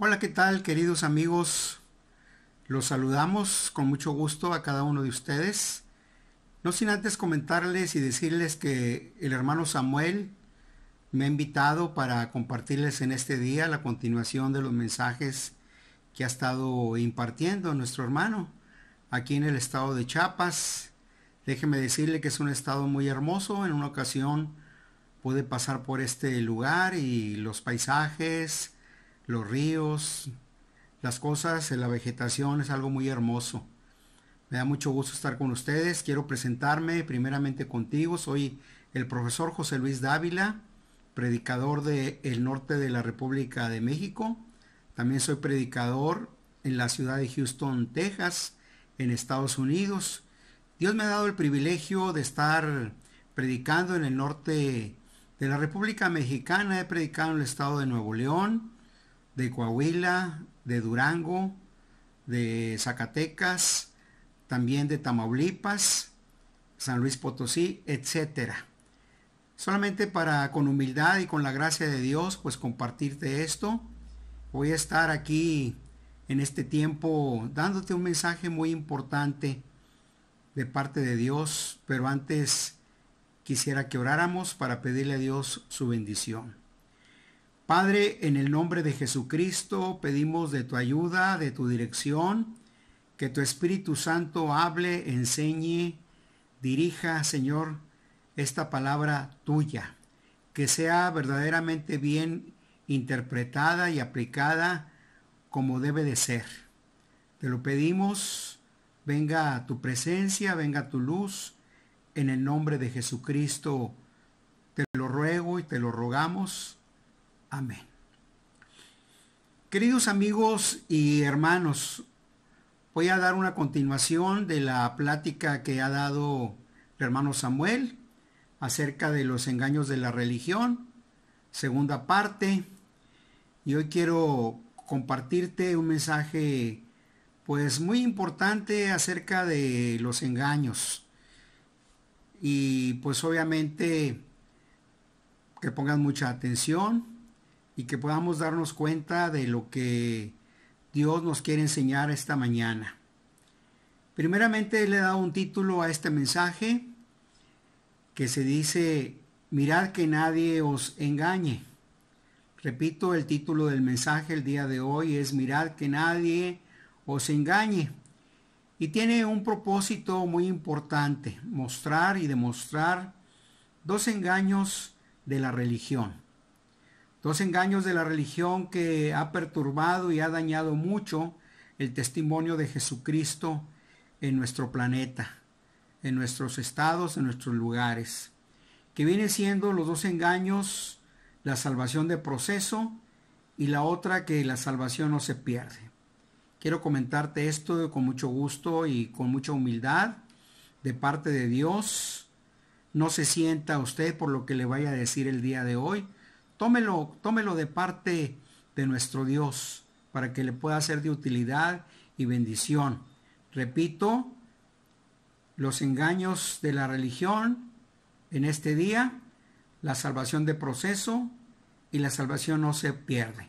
Hola, ¿qué tal queridos amigos? Los saludamos con mucho gusto a cada uno de ustedes. No sin antes comentarles y decirles que el hermano Samuel me ha invitado para compartirles en este día la continuación de los mensajes que ha estado impartiendo nuestro hermano aquí en el estado de Chiapas. Déjeme decirle que es un estado muy hermoso. En una ocasión pude pasar por este lugar y los paisajes, los ríos, las cosas, eh, la vegetación es algo muy hermoso. Me da mucho gusto estar con ustedes. Quiero presentarme primeramente contigo. Soy el profesor José Luis Dávila, predicador del el norte de la República de México. También soy predicador en la ciudad de Houston, Texas, en Estados Unidos. Dios me ha dado el privilegio de estar predicando en el norte de la República Mexicana. He predicado en el estado de Nuevo León, de Coahuila, de Durango, de Zacatecas, también de Tamaulipas, San Luis Potosí, etc. Solamente para con humildad y con la gracia de Dios, pues compartirte esto. Voy a estar aquí en este tiempo dándote un mensaje muy importante de parte de Dios, pero antes quisiera que oráramos para pedirle a Dios su bendición. Padre, en el nombre de Jesucristo pedimos de tu ayuda, de tu dirección, que tu Espíritu Santo hable, enseñe, dirija, Señor, esta palabra tuya, que sea verdaderamente bien interpretada y aplicada como debe de ser. Te lo pedimos, venga tu presencia, venga tu luz, en el nombre de Jesucristo. Te lo ruego y te lo rogamos Amén. Queridos amigos y hermanos, voy a dar una continuación de la plática que ha dado el hermano Samuel acerca de los engaños de la religión, segunda parte. Y hoy quiero compartirte un mensaje pues muy importante acerca de los engaños. Y pues obviamente que pongas mucha atención y que podamos darnos cuenta de lo que Dios nos quiere enseñar esta mañana. Primeramente le he dado un título a este mensaje que se dice, mirad que nadie os engañe. Repito, el título del mensaje el día de hoy es mirad que nadie os engañe. Y tiene un propósito muy importante, mostrar y demostrar dos engaños de la religión. Dos engaños de la religión que ha perturbado y ha dañado mucho el testimonio de Jesucristo en nuestro planeta, en nuestros estados, en nuestros lugares, que viene siendo los dos engaños, la salvación de proceso y la otra que la salvación no se pierde. Quiero comentarte esto con mucho gusto y con mucha humildad de parte de Dios. No se sienta usted por lo que le vaya a decir el día de hoy, tómelo, tómelo de parte de nuestro Dios para que le pueda ser de utilidad y bendición. Repito, los engaños de la religión en este día, la salvación de proceso y la salvación no se pierde.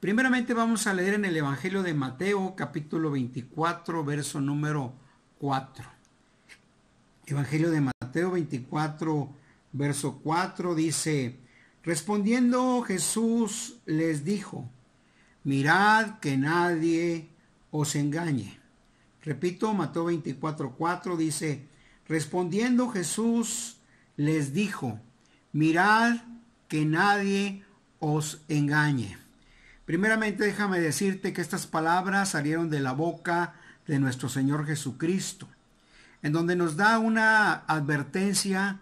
Primeramente vamos a leer en el Evangelio de Mateo capítulo 24, verso número 4. Evangelio de Mateo 24, verso 4 dice, Respondiendo Jesús les dijo, mirad que nadie os engañe. Repito, Mateo 24:4 dice, respondiendo Jesús les dijo, mirad que nadie os engañe. Primeramente déjame decirte que estas palabras salieron de la boca de nuestro Señor Jesucristo, en donde nos da una advertencia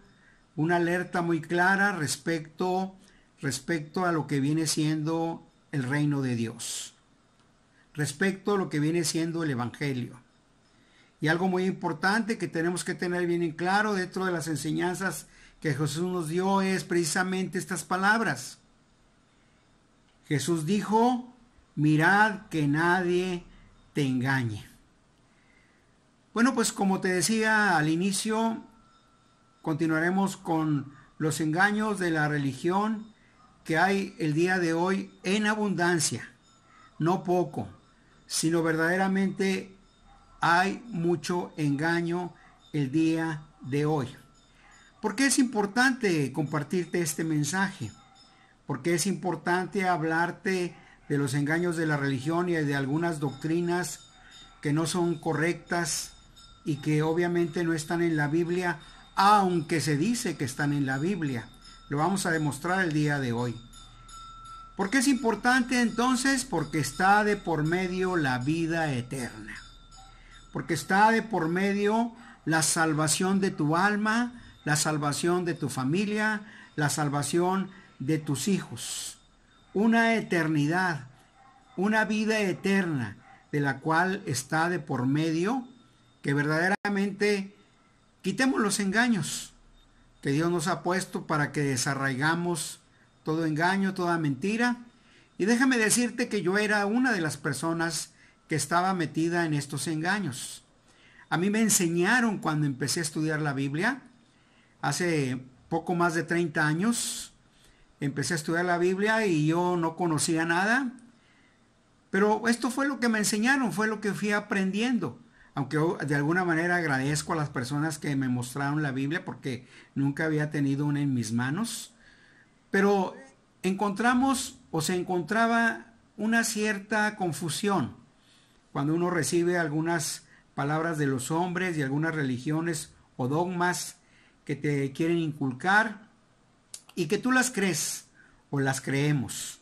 una alerta muy clara respecto, respecto a lo que viene siendo el reino de Dios, respecto a lo que viene siendo el Evangelio. Y algo muy importante que tenemos que tener bien en claro dentro de las enseñanzas que Jesús nos dio es precisamente estas palabras. Jesús dijo, mirad que nadie te engañe. Bueno, pues como te decía al inicio, continuaremos con los engaños de la religión que hay el día de hoy en abundancia, no poco, sino verdaderamente hay mucho engaño el día de hoy. ¿Por qué es importante compartirte este mensaje? Porque es importante hablarte de los engaños de la religión y de algunas doctrinas que no son correctas y que obviamente no están en la Biblia aunque se dice que están en la Biblia. Lo vamos a demostrar el día de hoy. ¿Por qué es importante entonces? Porque está de por medio la vida eterna. Porque está de por medio la salvación de tu alma, la salvación de tu familia, la salvación de tus hijos. Una eternidad, una vida eterna de la cual está de por medio que verdaderamente Quitemos los engaños que Dios nos ha puesto para que desarraigamos todo engaño, toda mentira. Y déjame decirte que yo era una de las personas que estaba metida en estos engaños. A mí me enseñaron cuando empecé a estudiar la Biblia, hace poco más de 30 años, empecé a estudiar la Biblia y yo no conocía nada. Pero esto fue lo que me enseñaron, fue lo que fui aprendiendo aunque de alguna manera agradezco a las personas que me mostraron la Biblia porque nunca había tenido una en mis manos, pero encontramos o se encontraba una cierta confusión cuando uno recibe algunas palabras de los hombres y algunas religiones o dogmas que te quieren inculcar y que tú las crees o las creemos.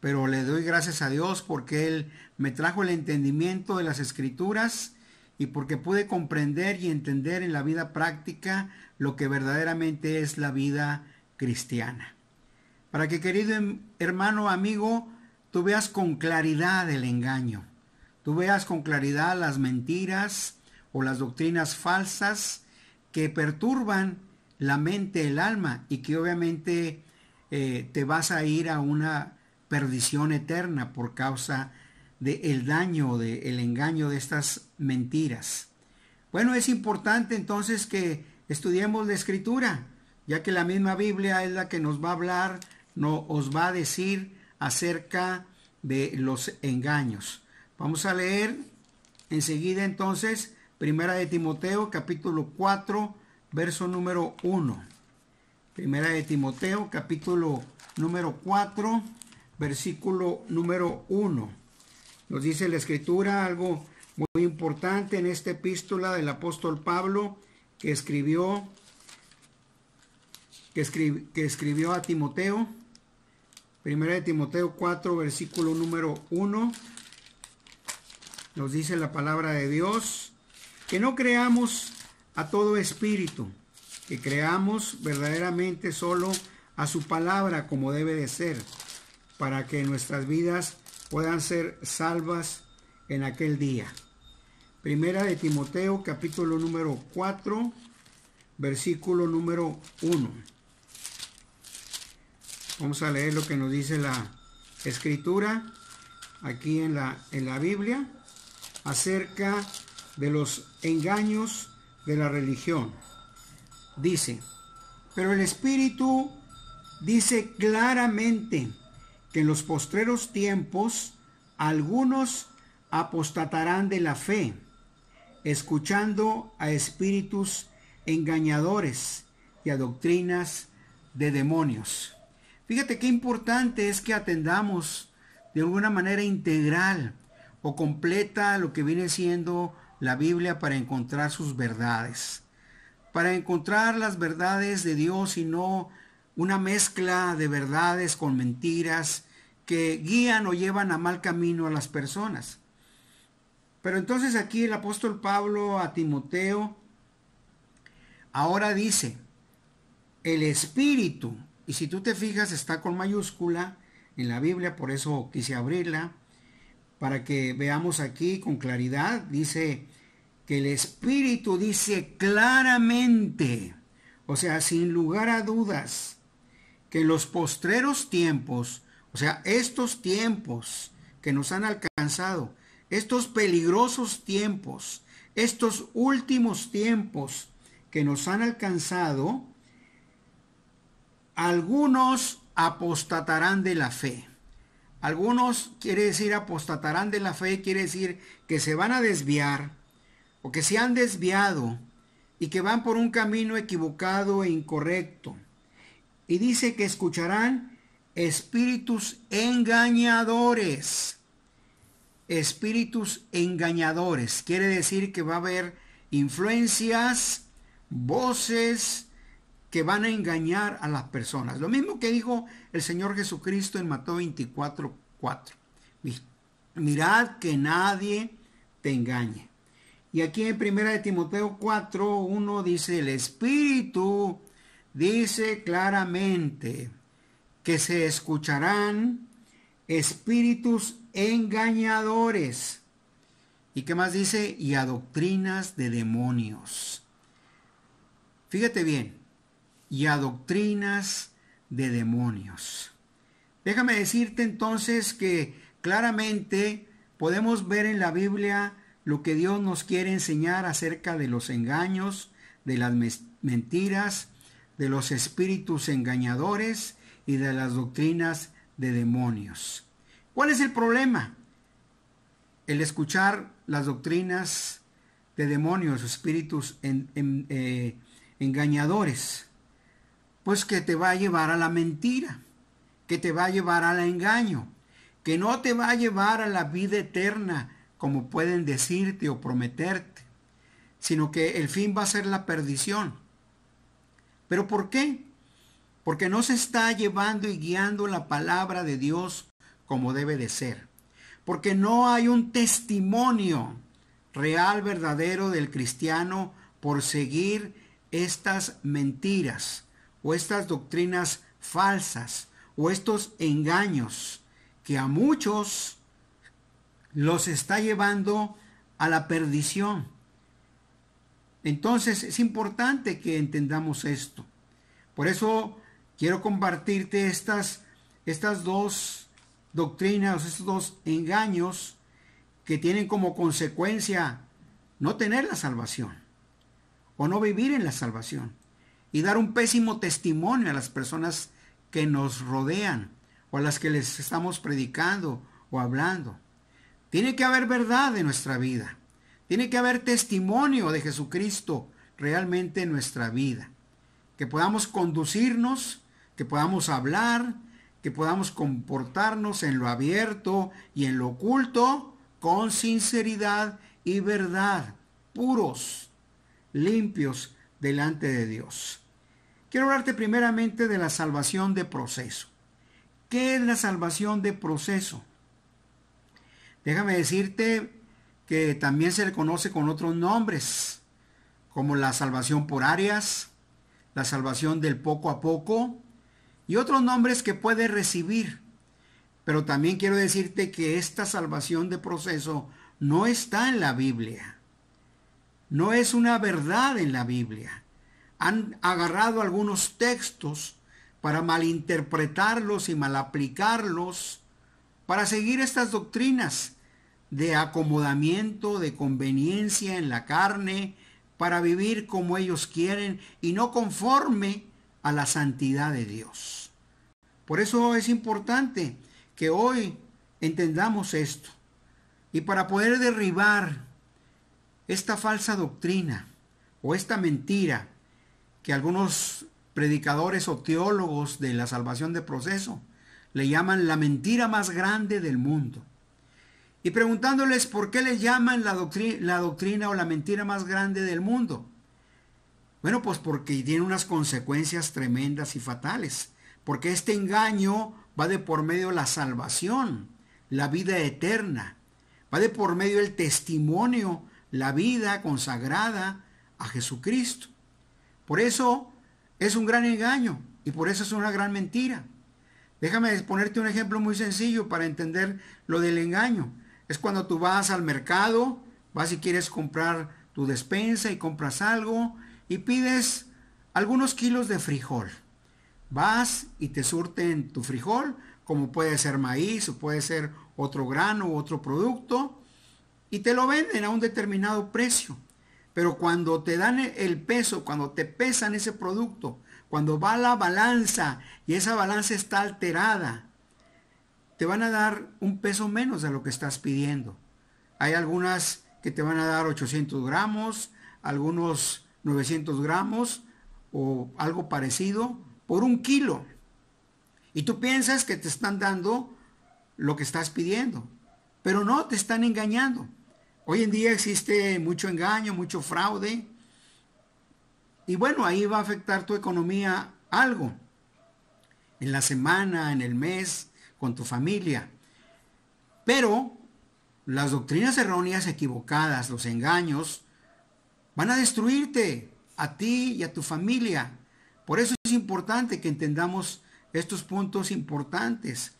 Pero le doy gracias a Dios porque Él me trajo el entendimiento de las escrituras y porque pude comprender y entender en la vida práctica lo que verdaderamente es la vida cristiana. Para que querido em, hermano, amigo, tú veas con claridad el engaño, tú veas con claridad las mentiras o las doctrinas falsas que perturban la mente, el alma y que obviamente eh, te vas a ir a una perdición eterna por causa de del el daño, del engaño de estas mentiras. Bueno, es importante entonces que estudiemos la escritura, ya que la misma Biblia es la que nos va a hablar, nos os va a decir acerca de los engaños. Vamos a leer enseguida entonces Primera de Timoteo capítulo 4, verso número 1. Primera de Timoteo capítulo número 4, versículo número 1 nos dice la escritura algo muy importante en esta epístola del apóstol Pablo que escribió, que, escribió a Timoteo. Primera de Timoteo 4, versículo número 1. Nos dice la palabra de Dios que no creamos a todo espíritu, que creamos verdaderamente solo a su palabra como debe de ser, para que nuestras vidas puedan ser salvas en aquel día. Primera de Timoteo, capítulo número 4, versículo número 1. Vamos a leer lo que nos dice la escritura aquí en la, en la Biblia acerca de los engaños de la religión. Dice, pero el Espíritu dice claramente, en los postreros tiempos algunos apostatarán de la fe, escuchando a espíritus engañadores y a doctrinas de demonios. Fíjate qué importante es que atendamos de alguna manera integral o completa lo que viene siendo la Biblia para encontrar sus verdades. Para encontrar las verdades de Dios y no una mezcla de verdades con mentiras que guían o llevan a mal camino a las personas. Pero entonces aquí el apóstol Pablo a Timoteo ahora dice, el espíritu, y si tú te fijas está con mayúscula en la Biblia, por eso quise abrirla, para que veamos aquí con claridad, dice que el espíritu dice claramente, o sea, sin lugar a dudas, que en los postreros tiempos o sea, estos tiempos que nos han alcanzado, estos peligrosos tiempos, estos últimos tiempos que nos han alcanzado, algunos apostatarán de la fe. Algunos quiere decir apostatarán de la fe, quiere decir que se van a desviar o que se han desviado y que van por un camino equivocado e incorrecto. Y dice que escucharán espíritus engañadores. Espíritus engañadores. Quiere decir que va a haber influencias, voces que van a engañar a las personas. Lo mismo que dijo el Señor Jesucristo en Mateo 24, 4. Mirad que nadie te engañe. Y aquí en primera de Timoteo 4, 1 dice, el Espíritu dice claramente que se escucharán espíritus engañadores. ¿Y qué más dice? Y a doctrinas de demonios. Fíjate bien, y a doctrinas de demonios. Déjame decirte entonces que claramente podemos ver en la Biblia lo que Dios nos quiere enseñar acerca de los engaños, de las mentiras, de los espíritus engañadores y de las doctrinas de demonios. ¿Cuál es el problema? El escuchar las doctrinas de demonios, espíritus eh, engañadores, pues que te va a llevar a la mentira, que te va a llevar al engaño, que no te va a llevar a la vida eterna, como pueden decirte o prometerte, sino que el fin va a ser la perdición. ¿Pero por qué? porque no se está llevando y guiando la palabra de Dios como debe de ser, porque no hay un testimonio real, verdadero del cristiano por seguir estas mentiras o estas doctrinas falsas o estos engaños que a muchos los está llevando a la perdición. Entonces es importante que entendamos esto. Por eso quiero compartirte estas, estas dos doctrinas, estos dos engaños que tienen como consecuencia no tener la salvación o no vivir en la salvación y dar un pésimo testimonio a las personas que nos rodean o a las que les estamos predicando o hablando. Tiene que haber verdad en nuestra vida. Tiene que haber testimonio de Jesucristo realmente en nuestra vida. Que podamos conducirnos que podamos hablar, que podamos comportarnos en lo abierto y en lo oculto con sinceridad y verdad, puros, limpios delante de Dios. Quiero hablarte primeramente de la salvación de proceso. ¿Qué es la salvación de proceso? Déjame decirte que también se le conoce con otros nombres, como la salvación por áreas, la salvación del poco a poco, y otros nombres que puede recibir. Pero también quiero decirte que esta salvación de proceso no está en la Biblia. No es una verdad en la Biblia. Han agarrado algunos textos para malinterpretarlos y mal aplicarlos. para seguir estas doctrinas de acomodamiento, de conveniencia en la carne, para vivir como ellos quieren y no conforme a la santidad de Dios. Por eso es importante que hoy entendamos esto. Y para poder derribar esta falsa doctrina o esta mentira que algunos predicadores o teólogos de la salvación de proceso le llaman la mentira más grande del mundo. Y preguntándoles por qué le llaman la doctrina, la doctrina o la mentira más grande del mundo. Bueno, pues porque tiene unas consecuencias tremendas y fatales, porque este engaño va de por medio la salvación, la vida eterna, va de por medio el testimonio, la vida consagrada a Jesucristo. Por eso es un gran engaño y por eso es una gran mentira. Déjame ponerte un ejemplo muy sencillo para entender lo del engaño. Es cuando tú vas al mercado, vas y quieres comprar tu despensa y compras algo y pides algunos kilos de frijol. Vas y te surten tu frijol, como puede ser maíz o puede ser otro grano u otro producto, y te lo venden a un determinado precio. Pero cuando te dan el peso, cuando te pesan ese producto, cuando va la balanza y esa balanza está alterada, te van a dar un peso menos de lo que estás pidiendo. Hay algunas que te van a dar 800 gramos, algunos 900 gramos o algo parecido por un kilo. Y tú piensas que te están dando lo que estás pidiendo, pero no, te están engañando. Hoy en día existe mucho engaño, mucho fraude. Y bueno, ahí va a afectar tu economía algo. En la semana, en el mes, con tu familia. Pero las doctrinas erróneas, equivocadas, los engaños, Van a destruirte a ti y a tu familia. Por eso es importante que entendamos estos puntos importantes,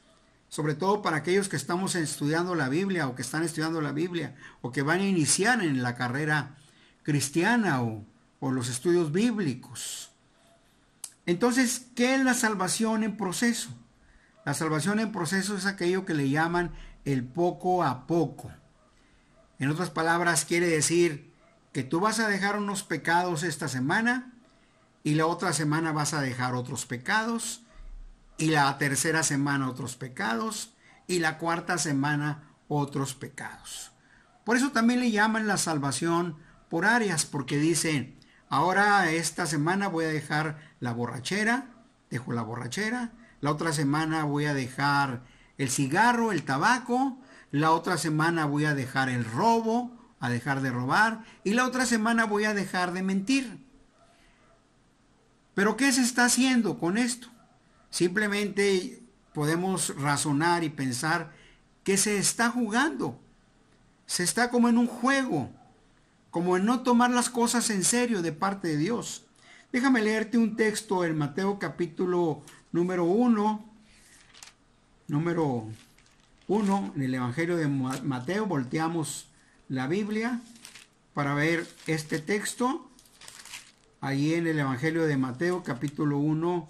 sobre todo para aquellos que estamos estudiando la Biblia o que están estudiando la Biblia o que van a iniciar en la carrera cristiana o, los estudios bíblicos. Entonces, ¿qué es la salvación en proceso? La salvación en proceso es aquello que le llaman el poco a poco. En otras palabras, quiere decir que tú vas a dejar unos pecados esta semana y la otra semana vas a dejar otros pecados y la tercera semana otros pecados y la cuarta semana otros pecados. Por eso también le llaman la salvación por áreas, porque dicen, ahora esta semana voy a dejar la borrachera, dejo la borrachera, la otra semana voy a dejar el cigarro, el tabaco, la otra semana voy a dejar el robo, a dejar de robar y la otra semana voy a dejar de mentir. Pero ¿qué se está haciendo con esto? Simplemente podemos razonar y pensar que se está jugando. Se está como en un juego, como en no tomar las cosas en serio de parte de Dios. Déjame leerte un texto en Mateo capítulo número 1, número 1, en el Evangelio de Mateo, volteamos la Biblia para ver este texto ahí en el Evangelio de Mateo capítulo 1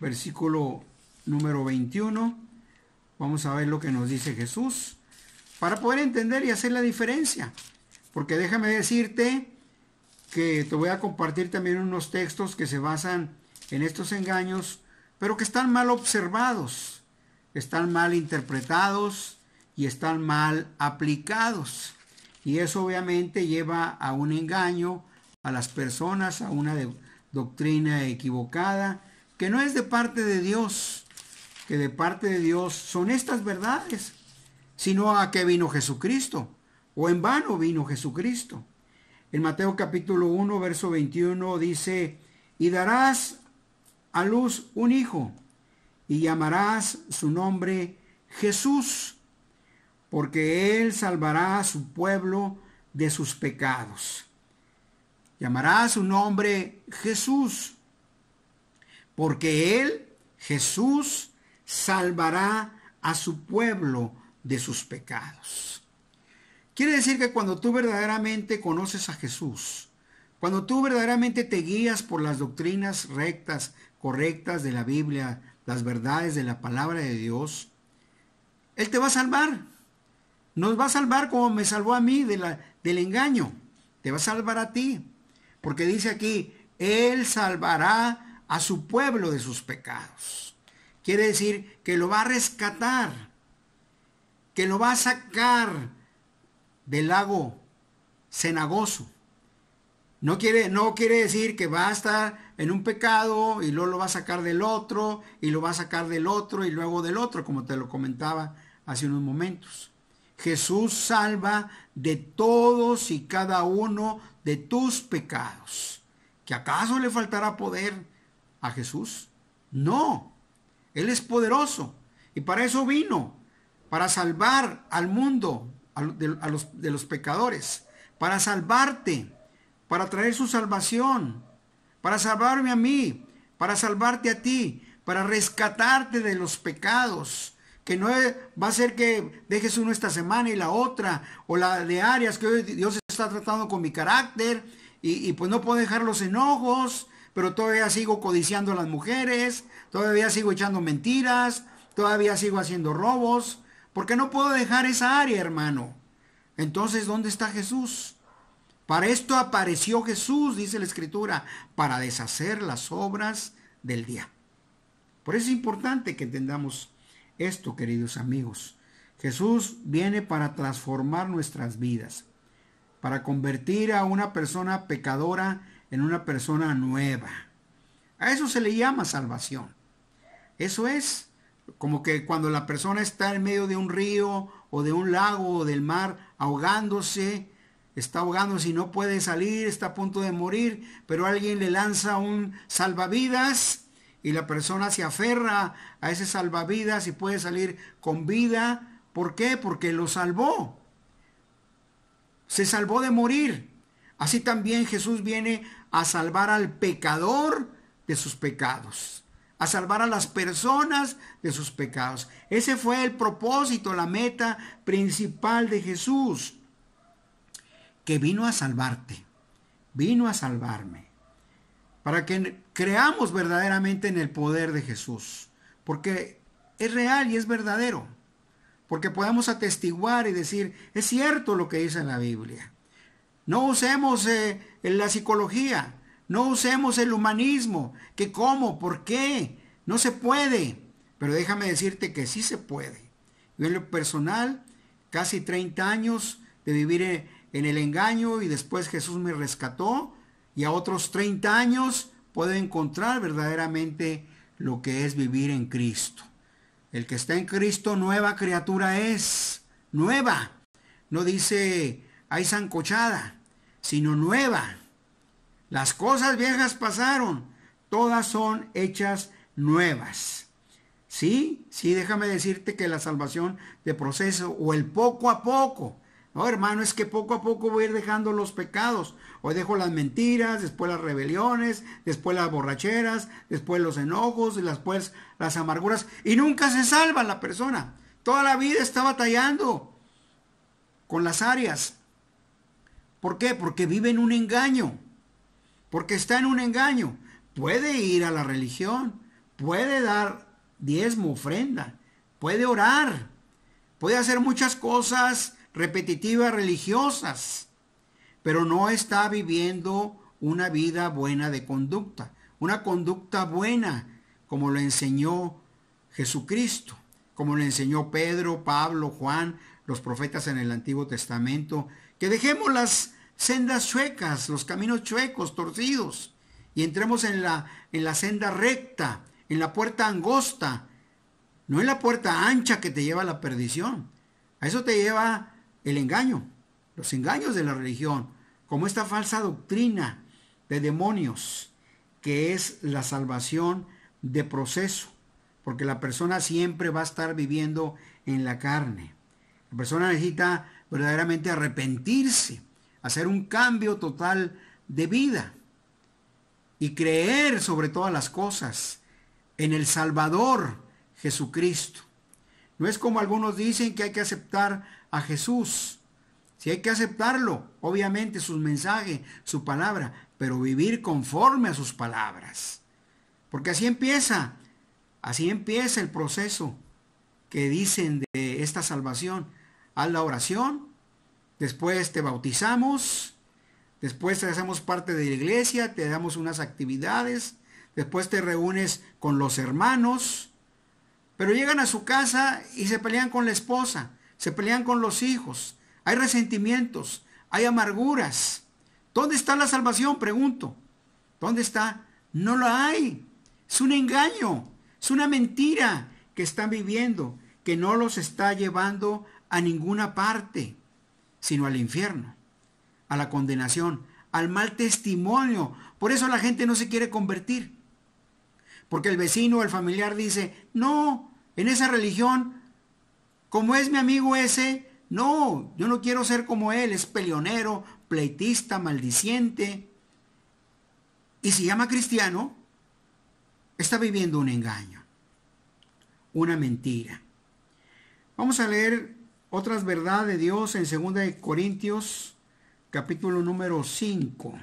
versículo número 21. Vamos a ver lo que nos dice Jesús para poder entender y hacer la diferencia. Porque déjame decirte que te voy a compartir también unos textos que se basan en estos engaños, pero que están mal observados, están mal interpretados y están mal aplicados. Y eso obviamente lleva a un engaño a las personas, a una doctrina equivocada, que no es de parte de Dios, que de parte de Dios son estas verdades, sino a que vino Jesucristo, o en vano vino Jesucristo. En Mateo capítulo 1, verso 21 dice, y darás a luz un hijo, y llamarás su nombre Jesús porque Él salvará a su pueblo de sus pecados. Llamará a su nombre Jesús, porque Él, Jesús, salvará a su pueblo de sus pecados. Quiere decir que cuando tú verdaderamente conoces a Jesús, cuando tú verdaderamente te guías por las doctrinas rectas, correctas de la Biblia, las verdades de la palabra de Dios, Él te va a salvar nos va a salvar como me salvó a mí del engaño. Te va a salvar a ti. Porque dice aquí, Él salvará a su pueblo de sus pecados. Quiere decir que lo va a rescatar, que lo va a sacar del lago cenagoso. No quiere, no quiere decir que va a estar en un pecado y luego lo va a sacar del otro y lo va a sacar del otro y luego del otro, como te lo comentaba hace unos momentos. Jesús salva de todos y cada uno de tus pecados. ¿Que acaso le faltará poder a Jesús? No, Él es poderoso y para eso vino, para salvar al mundo a, los, de los pecadores, para salvarte, para traer su salvación, para salvarme a mí, para salvarte a ti, para rescatarte de los pecados, que no va a ser que dejes uno esta semana y la otra, o la de áreas que hoy Dios está tratando con mi carácter, y, pues no puedo dejar los enojos, pero todavía sigo codiciando a las mujeres, todavía sigo echando mentiras, todavía sigo haciendo robos, porque no puedo dejar esa área, hermano. Entonces, ¿dónde está Jesús? Para esto apareció Jesús, dice la escritura, para deshacer las obras del día. Por eso es importante que entendamos esto, queridos amigos. Jesús viene para transformar nuestras vidas, para convertir a una persona pecadora en una persona nueva. A eso se le llama salvación. Eso es como que cuando la persona está en medio de un río o de un lago o del mar ahogándose, está ahogándose y no puede salir, está a punto de morir, pero alguien le lanza un salvavidas y la persona se aferra a ese salvavidas y puede salir con vida. ¿Por qué? Porque lo salvó. Se salvó de morir. Así también Jesús viene a salvar al pecador de sus pecados, a salvar a las personas de sus pecados. Ese fue el propósito, la meta principal de Jesús, que vino a salvarte, vino a salvarme, para que creamos verdaderamente en el poder de Jesús, porque es real y es verdadero, porque podemos atestiguar y decir, es cierto lo que dice la Biblia. No usemos eh, la psicología, no usemos el humanismo, que cómo, por qué, no se puede, pero déjame decirte que sí se puede. Yo en lo personal, casi 30 años de vivir en, eh, en el engaño y después Jesús me rescató y a otros 30 años puede encontrar verdaderamente lo que es vivir en Cristo. El que está en Cristo, nueva criatura es, nueva. No dice, hay zancochada, sino nueva. Las cosas viejas pasaron, todas son hechas nuevas. Sí, sí, déjame decirte que la salvación de proceso o el poco a poco, no hermano, es que poco a poco voy a ir dejando los pecados, Hoy dejo las mentiras, después las rebeliones, después las borracheras, después los enojos, después las amarguras. Y nunca se salva la persona. Toda la vida está batallando con las áreas. ¿Por qué? Porque vive en un engaño. Porque está en un engaño. Puede ir a la religión. Puede dar diezmo, ofrenda. Puede orar. Puede hacer muchas cosas repetitivas religiosas pero no está viviendo una vida buena de conducta, una conducta buena, como lo enseñó Jesucristo, como lo enseñó Pedro, Pablo, Juan, los profetas en el Antiguo Testamento, que dejemos las sendas chuecas, los caminos chuecos, torcidos, y entremos en la, en la senda recta, en la puerta angosta, no en la puerta ancha que te lleva a la perdición. A eso te lleva el engaño los engaños de la religión, como esta falsa doctrina de demonios, que es la salvación de proceso, porque la persona siempre va a estar viviendo en la carne. La persona necesita verdaderamente arrepentirse, hacer un cambio total de vida y creer sobre todas las cosas en el Salvador Jesucristo. No es como algunos dicen que hay que aceptar a Jesús si hay que aceptarlo, obviamente, sus mensajes, su palabra, pero vivir conforme a sus palabras. Porque así empieza, así empieza el proceso que dicen de esta salvación. Haz la oración, después te bautizamos, después te hacemos parte de la iglesia, te damos unas actividades, después te reúnes con los hermanos, pero llegan a su casa y se pelean con la esposa, se pelean con los hijos, hay resentimientos, hay amarguras. ¿Dónde está la salvación? Pregunto. ¿Dónde está? No la hay. Es un engaño, es una mentira que están viviendo, que no los está llevando a ninguna parte, sino al infierno, a la condenación, al mal testimonio. Por eso la gente no se quiere convertir. Porque el vecino o el familiar dice, no, en esa religión, como es mi amigo ese, no, yo no quiero ser como él, es peleonero, pleitista, maldiciente. Y si llama cristiano, está viviendo un engaño, una mentira. Vamos a leer otras verdades de Dios en 2 Corintios capítulo número 5,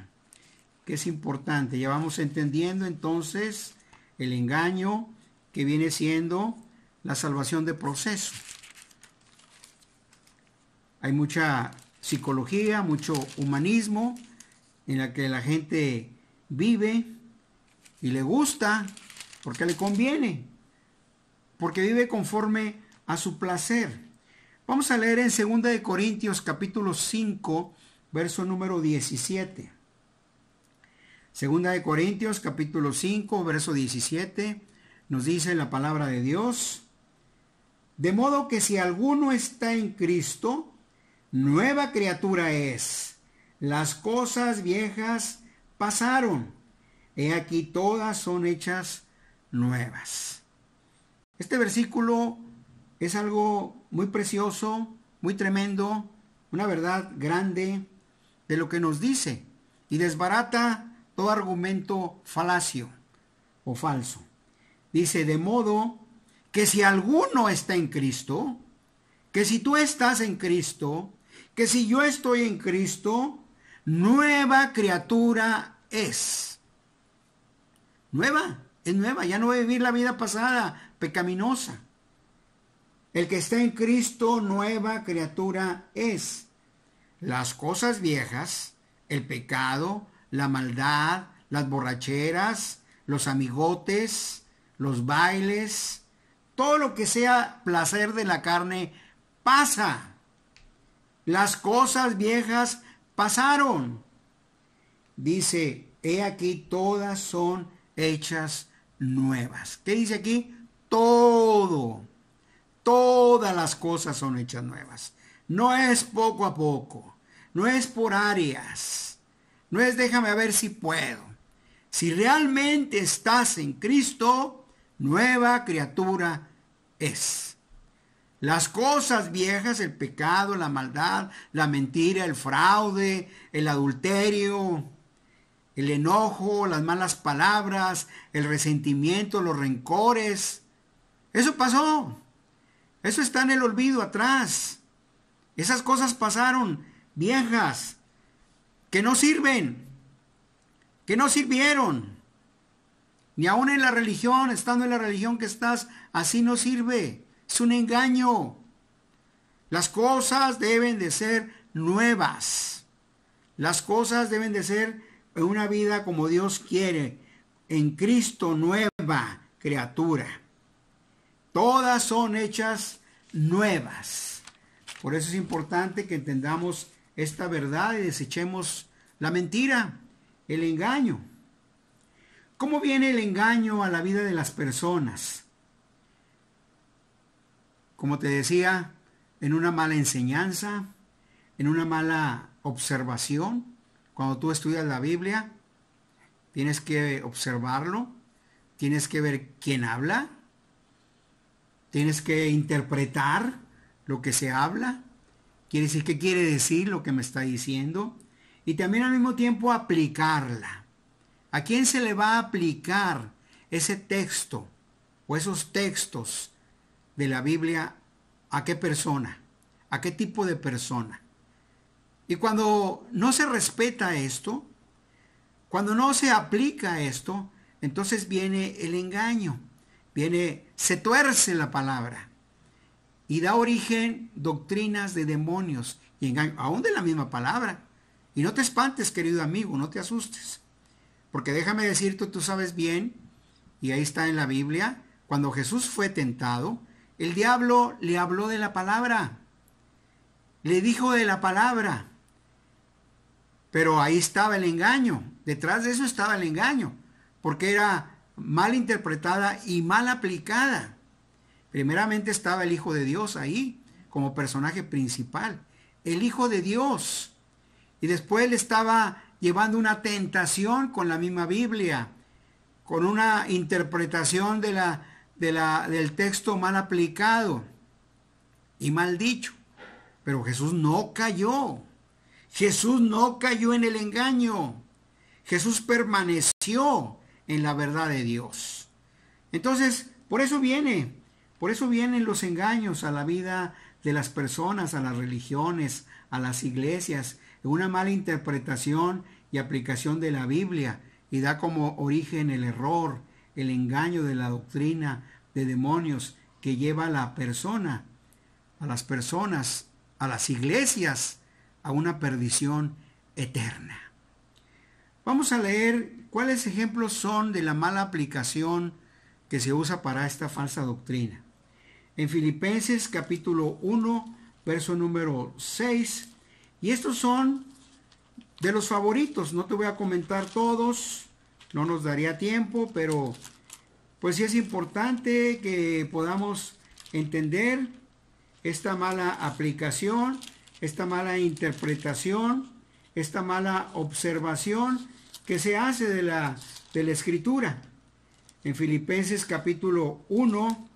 que es importante. Ya vamos entendiendo entonces el engaño que viene siendo la salvación de procesos. Hay mucha psicología, mucho humanismo en la que la gente vive y le gusta porque le conviene, porque vive conforme a su placer. Vamos a leer en Segunda de Corintios capítulo 5, verso número 17. Segunda de Corintios capítulo 5, verso 17, nos dice la palabra de Dios. De modo que si alguno está en Cristo, nueva criatura es. Las cosas viejas pasaron. He aquí todas son hechas nuevas. Este versículo es algo muy precioso, muy tremendo, una verdad grande de lo que nos dice y desbarata todo argumento falacio o falso. Dice, de modo que si alguno está en Cristo, que si tú estás en Cristo, que si yo estoy en Cristo, nueva criatura es. Nueva, es nueva, ya no voy a vivir la vida pasada pecaminosa. El que está en Cristo, nueva criatura es. Las cosas viejas, el pecado, la maldad, las borracheras, los amigotes, los bailes, todo lo que sea placer de la carne pasa las cosas viejas pasaron. Dice, he aquí todas son hechas nuevas. ¿Qué dice aquí? Todo. Todas las cosas son hechas nuevas. No es poco a poco. No es por áreas. No es déjame ver si puedo. Si realmente estás en Cristo, nueva criatura es. Las cosas viejas, el pecado, la maldad, la mentira, el fraude, el adulterio, el enojo, las malas palabras, el resentimiento, los rencores. Eso pasó. Eso está en el olvido atrás. Esas cosas pasaron viejas, que no sirven, que no sirvieron. Ni aún en la religión, estando en la religión que estás, así no sirve. Es un engaño. Las cosas deben de ser nuevas. Las cosas deben de ser una vida como Dios quiere. En Cristo nueva criatura. Todas son hechas nuevas. Por eso es importante que entendamos esta verdad y desechemos la mentira, el engaño. ¿Cómo viene el engaño a la vida de las personas? como te decía, en una mala enseñanza, en una mala observación. Cuando tú estudias la Biblia, tienes que observarlo, tienes que ver quién habla, tienes que interpretar lo que se habla, quiere decir qué quiere decir lo que me está diciendo y también al mismo tiempo aplicarla. ¿A quién se le va a aplicar ese texto o esos textos de la Biblia a qué persona, a qué tipo de persona. Y cuando no se respeta esto, cuando no se aplica esto, entonces viene el engaño, viene, se tuerce la palabra y da origen doctrinas de demonios y engaño, aún de la misma palabra. Y no te espantes, querido amigo, no te asustes. Porque déjame decirte, tú sabes bien, y ahí está en la Biblia, cuando Jesús fue tentado, el diablo le habló de la palabra, le dijo de la palabra, pero ahí estaba el engaño, detrás de eso estaba el engaño, porque era mal interpretada y mal aplicada. Primeramente estaba el Hijo de Dios ahí, como personaje principal, el Hijo de Dios. Y después le estaba llevando una tentación con la misma Biblia, con una interpretación de la, del texto mal aplicado y mal dicho. Pero Jesús no cayó. Jesús no cayó en el engaño. Jesús permaneció en la verdad de Dios. Entonces, por eso viene, por eso vienen los engaños a la vida de las personas, a las religiones, a las iglesias, una mala interpretación y aplicación de la Biblia y da como origen el error, el engaño de la doctrina de demonios que lleva a la persona, a las personas, a las iglesias, a una perdición eterna. Vamos a leer cuáles ejemplos son de la mala aplicación que se usa para esta falsa doctrina. En Filipenses capítulo 1, verso número 6, y estos son de los favoritos, no te voy a comentar todos, no nos daría tiempo, pero pues sí es importante que podamos entender esta mala aplicación, esta mala interpretación, esta mala observación que se hace de la, de la escritura. En Filipenses capítulo 1,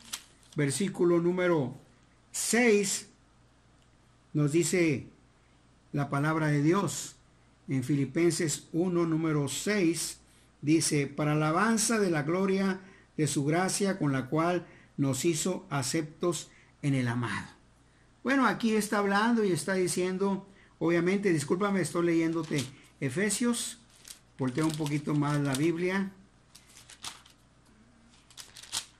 versículo número 6, nos dice la palabra de Dios. En Filipenses 1, número 6, dice, para alabanza de la gloria de su gracia con la cual nos hizo aceptos en el amado. Bueno, aquí está hablando y está diciendo, obviamente, discúlpame, estoy leyéndote Efesios, volteo un poquito más la Biblia,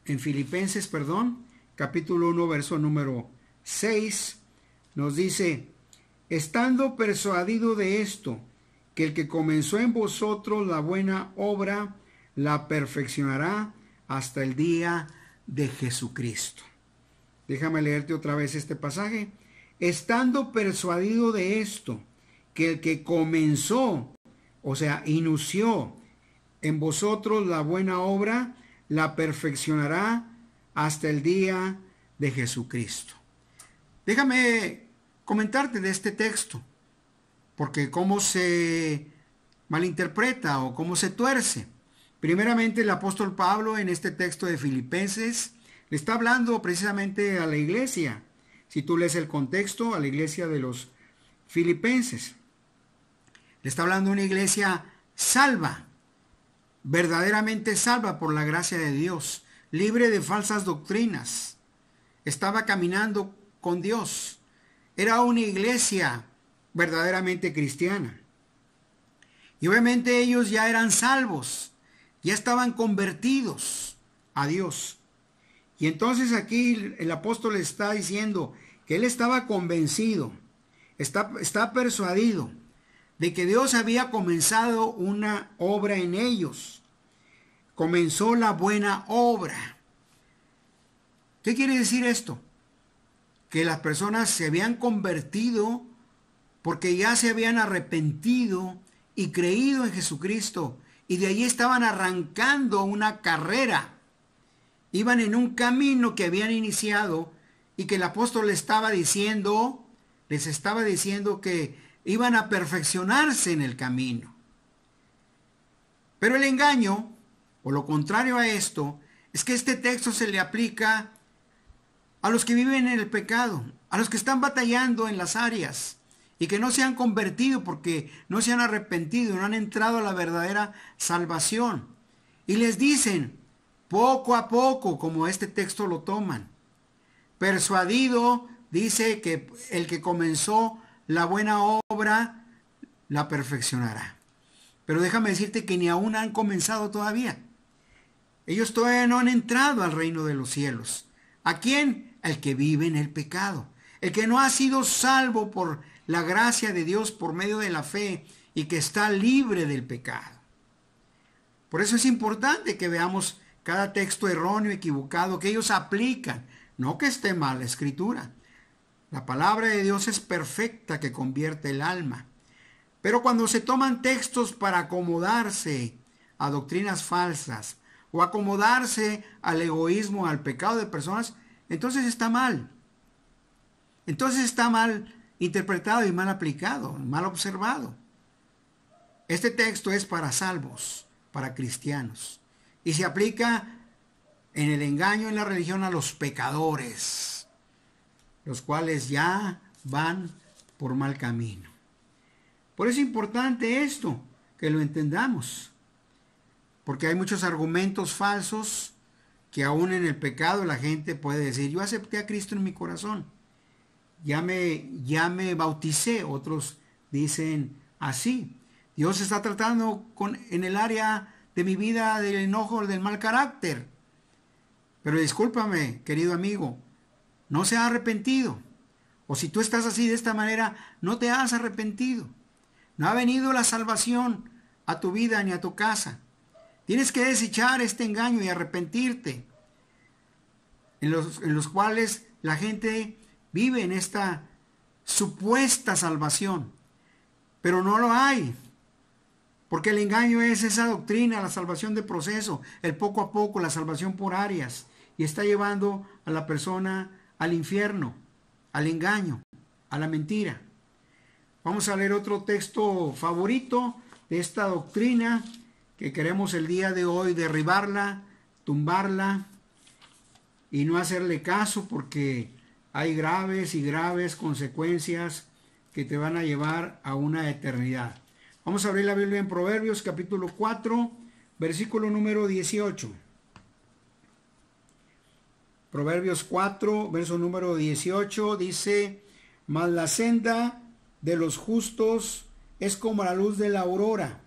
en Filipenses, perdón, capítulo 1, verso número 6, nos dice, estando persuadido de esto, que el que comenzó en vosotros la buena obra la perfeccionará hasta el día de Jesucristo. Déjame leerte otra vez este pasaje. Estando persuadido de esto, que el que comenzó, o sea, inució en vosotros la buena obra, la perfeccionará hasta el día de Jesucristo. Déjame comentarte de este texto porque cómo se malinterpreta o cómo se tuerce. Primeramente el apóstol Pablo en este texto de Filipenses le está hablando precisamente a la iglesia, si tú lees el contexto, a la iglesia de los filipenses. Le está hablando una iglesia salva, verdaderamente salva por la gracia de Dios, libre de falsas doctrinas. Estaba caminando con Dios. Era una iglesia verdaderamente cristiana. Y obviamente ellos ya eran salvos, ya estaban convertidos a Dios. Y entonces aquí el apóstol está diciendo que él estaba convencido, está, está persuadido de que Dios había comenzado una obra en ellos. Comenzó la buena obra. ¿Qué quiere decir esto? Que las personas se habían convertido porque ya se habían arrepentido y creído en Jesucristo, y de allí estaban arrancando una carrera. Iban en un camino que habían iniciado y que el apóstol les estaba diciendo, les estaba diciendo que iban a perfeccionarse en el camino. Pero el engaño, o lo contrario a esto, es que este texto se le aplica a los que viven en el pecado, a los que están batallando en las áreas, y que no se han convertido porque no se han arrepentido, no han entrado a la verdadera salvación. Y les dicen, poco a poco, como este texto lo toman, persuadido, dice que el que comenzó la buena obra, la perfeccionará. Pero déjame decirte que ni aún han comenzado todavía. Ellos todavía no han entrado al reino de los cielos. ¿A quién? Al que vive en el pecado. El que no ha sido salvo por la gracia de Dios por medio de la fe y que está libre del pecado. Por eso es importante que veamos cada texto erróneo, equivocado, que ellos aplican, no que esté mal la escritura. La palabra de Dios es perfecta que convierte el alma. Pero cuando se toman textos para acomodarse a doctrinas falsas o acomodarse al egoísmo, al pecado de personas, entonces está mal. Entonces está mal interpretado y mal aplicado, mal observado. Este texto es para salvos, para cristianos, y se aplica en el engaño en la religión a los pecadores, los cuales ya van por mal camino. Por eso es importante esto, que lo entendamos, porque hay muchos argumentos falsos que aún en el pecado la gente puede decir, yo acepté a Cristo en mi corazón ya me, ya me bauticé, otros dicen así. Dios está tratando con, en el área de mi vida del enojo, del mal carácter. Pero discúlpame, querido amigo, no se ha arrepentido. O si tú estás así de esta manera, no te has arrepentido. No ha venido la salvación a tu vida ni a tu casa. Tienes que desechar este engaño y arrepentirte, en los, en los cuales la gente vive en esta supuesta salvación, pero no lo hay. Porque el engaño es esa doctrina, la salvación de proceso, el poco a poco, la salvación por áreas, y está llevando a la persona al infierno, al engaño, a la mentira. Vamos a leer otro texto favorito de esta doctrina que queremos el día de hoy derribarla, tumbarla y no hacerle caso porque hay graves y graves consecuencias que te van a llevar a una eternidad. Vamos a abrir la Biblia en Proverbios capítulo 4, versículo número 18. Proverbios 4, verso número 18 dice, mas la senda de los justos es como la luz de la aurora,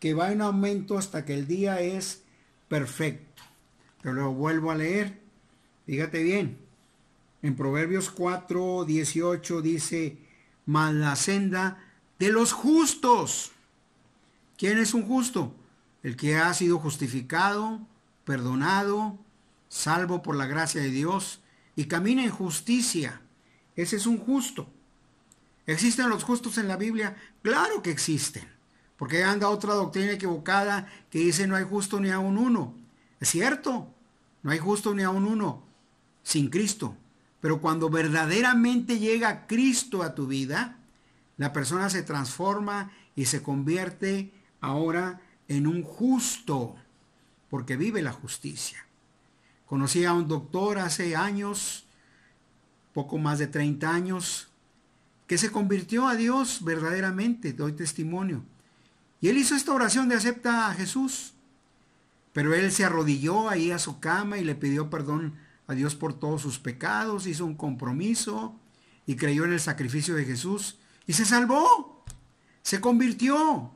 que va en aumento hasta que el día es perfecto. Pero lo vuelvo a leer. Fíjate bien. En Proverbios 4, 18 dice, mas la senda de los justos. ¿Quién es un justo? El que ha sido justificado, perdonado, salvo por la gracia de Dios y camina en justicia. Ese es un justo. ¿Existen los justos en la Biblia? Claro que existen. Porque anda otra doctrina equivocada que dice no hay justo ni a un uno. Es cierto, no hay justo ni a un uno sin Cristo. Pero cuando verdaderamente llega Cristo a tu vida, la persona se transforma y se convierte ahora en un justo, porque vive la justicia. Conocí a un doctor hace años, poco más de 30 años, que se convirtió a Dios verdaderamente, doy testimonio. Y él hizo esta oración de acepta a Jesús, pero él se arrodilló ahí a su cama y le pidió perdón a Dios por todos sus pecados, hizo un compromiso y creyó en el sacrificio de Jesús y se salvó, se convirtió,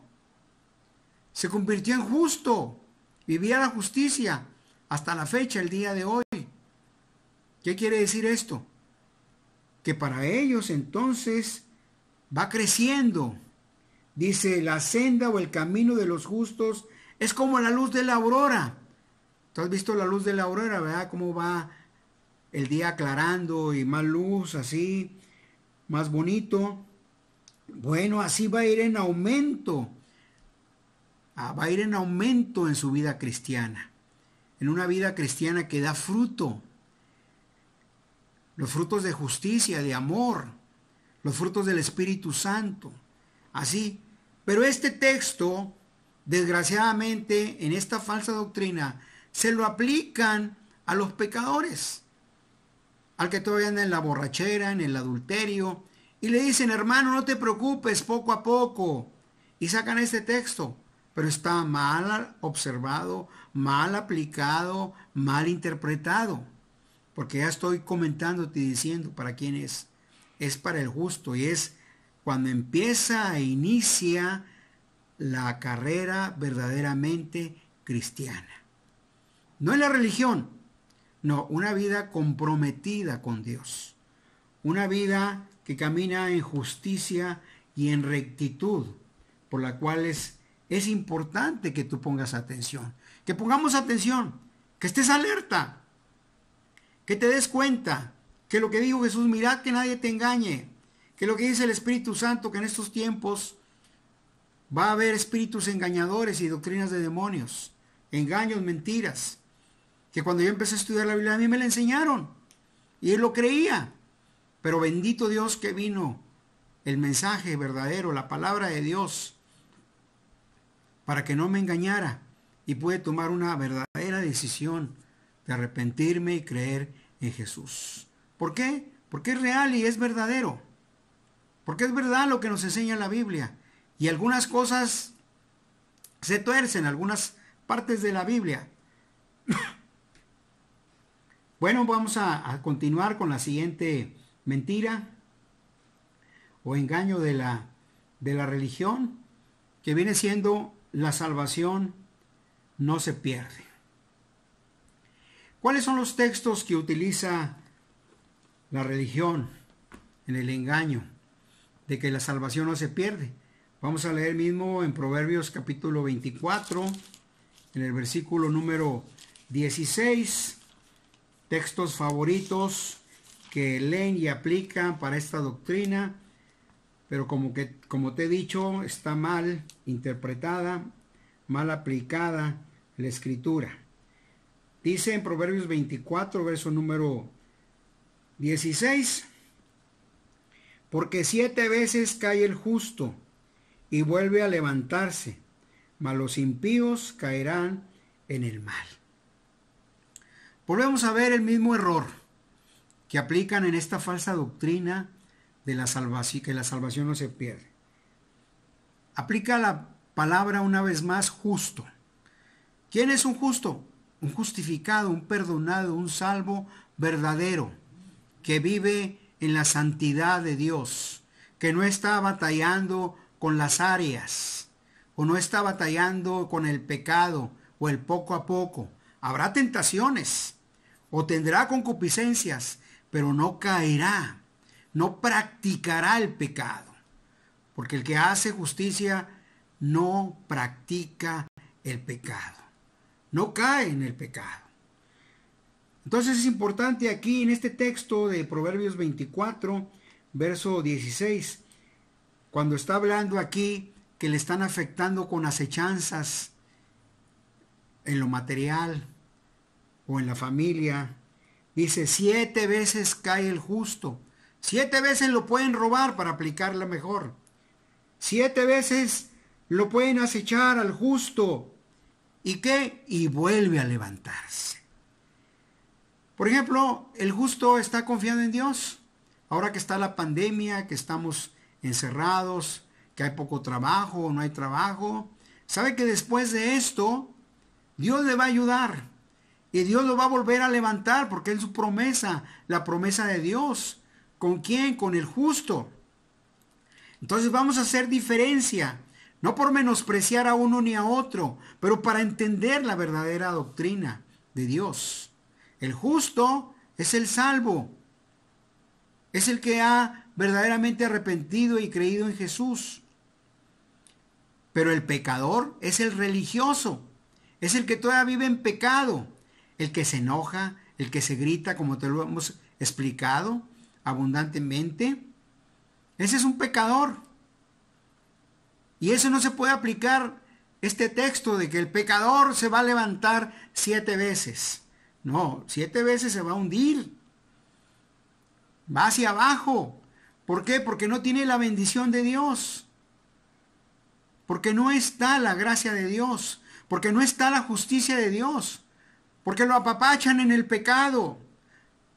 se convirtió en justo, vivía la justicia hasta la fecha, el día de hoy. ¿Qué quiere decir esto? Que para ellos entonces va creciendo. Dice, la senda o el camino de los justos es como la luz de la aurora. Tú has visto la luz de la aurora, ¿verdad? Cómo va el día aclarando y más luz, así, más bonito. Bueno, así va a ir en aumento. Ah, va a ir en aumento en su vida cristiana. En una vida cristiana que da fruto. Los frutos de justicia, de amor. Los frutos del Espíritu Santo. Así. Pero este texto, desgraciadamente, en esta falsa doctrina, se lo aplican a los pecadores al que todavía anda en la borrachera, en el adulterio, y le dicen, hermano, no te preocupes, poco a poco. Y sacan este texto, pero está mal observado, mal aplicado, mal interpretado. Porque ya estoy comentándote y diciendo para quién es. Es para el justo y es cuando empieza e inicia la carrera verdaderamente cristiana. No es la religión, no, una vida comprometida con Dios. Una vida que camina en justicia y en rectitud, por la cual es, es importante que tú pongas atención. Que pongamos atención, que estés alerta, que te des cuenta que lo que dijo Jesús, mirad que nadie te engañe, que lo que dice el Espíritu Santo, que en estos tiempos va a haber espíritus engañadores y doctrinas de demonios, engaños, mentiras que cuando yo empecé a estudiar la Biblia a mí me la enseñaron y él lo creía. Pero bendito Dios que vino el mensaje verdadero, la palabra de Dios, para que no me engañara y pude tomar una verdadera decisión de arrepentirme y creer en Jesús. ¿Por qué? Porque es real y es verdadero. Porque es verdad lo que nos enseña la Biblia. Y algunas cosas se tuercen, algunas partes de la Biblia. Bueno, vamos a, continuar con la siguiente mentira o engaño de la, de la religión, que viene siendo la salvación no se pierde. ¿Cuáles son los textos que utiliza la religión en el engaño de que la salvación no se pierde? Vamos a leer mismo en Proverbios capítulo 24, en el versículo número 16 textos favoritos que leen y aplican para esta doctrina, pero como, que, como te he dicho, está mal interpretada, mal aplicada la escritura. Dice en Proverbios 24, verso número 16, porque siete veces cae el justo y vuelve a levantarse, mas los impíos caerán en el mal. Volvemos a ver el mismo error que aplican en esta falsa doctrina de la salvación, que la salvación no se pierde. Aplica la palabra una vez más justo. ¿Quién es un justo? Un justificado, un perdonado, un salvo verdadero, que vive en la santidad de Dios, que no está batallando con las áreas, o no está batallando con el pecado, o el poco a poco. Habrá tentaciones, o tendrá concupiscencias, pero no caerá, no practicará el pecado. Porque el que hace justicia no practica el pecado, no cae en el pecado. Entonces es importante aquí en este texto de Proverbios 24, verso 16, cuando está hablando aquí que le están afectando con acechanzas en lo material, o en la familia. Dice, siete veces cae el justo. Siete veces lo pueden robar para aplicarla mejor. Siete veces lo pueden acechar al justo. ¿Y qué? Y vuelve a levantarse. Por ejemplo, el justo está confiado en Dios. Ahora que está la pandemia, que estamos encerrados, que hay poco trabajo no hay trabajo, sabe que después de esto, Dios le va a ayudar. Y Dios lo va a volver a levantar porque es su promesa, la promesa de Dios. ¿Con quién? Con el justo. Entonces vamos a hacer diferencia, no por menospreciar a uno ni a otro, pero para entender la verdadera doctrina de Dios. El justo es el salvo, es el que ha verdaderamente arrepentido y creído en Jesús. Pero el pecador es el religioso, es el que todavía vive en pecado, el que se enoja, el que se grita, como te lo hemos explicado abundantemente. Ese es un pecador. Y eso no se puede aplicar este texto de que el pecador se va a levantar siete veces. No, siete veces se va a hundir. Va hacia abajo. ¿Por qué? Porque no tiene la bendición de Dios. Porque no está la gracia de Dios. Porque no está la justicia de Dios porque lo apapachan en el pecado,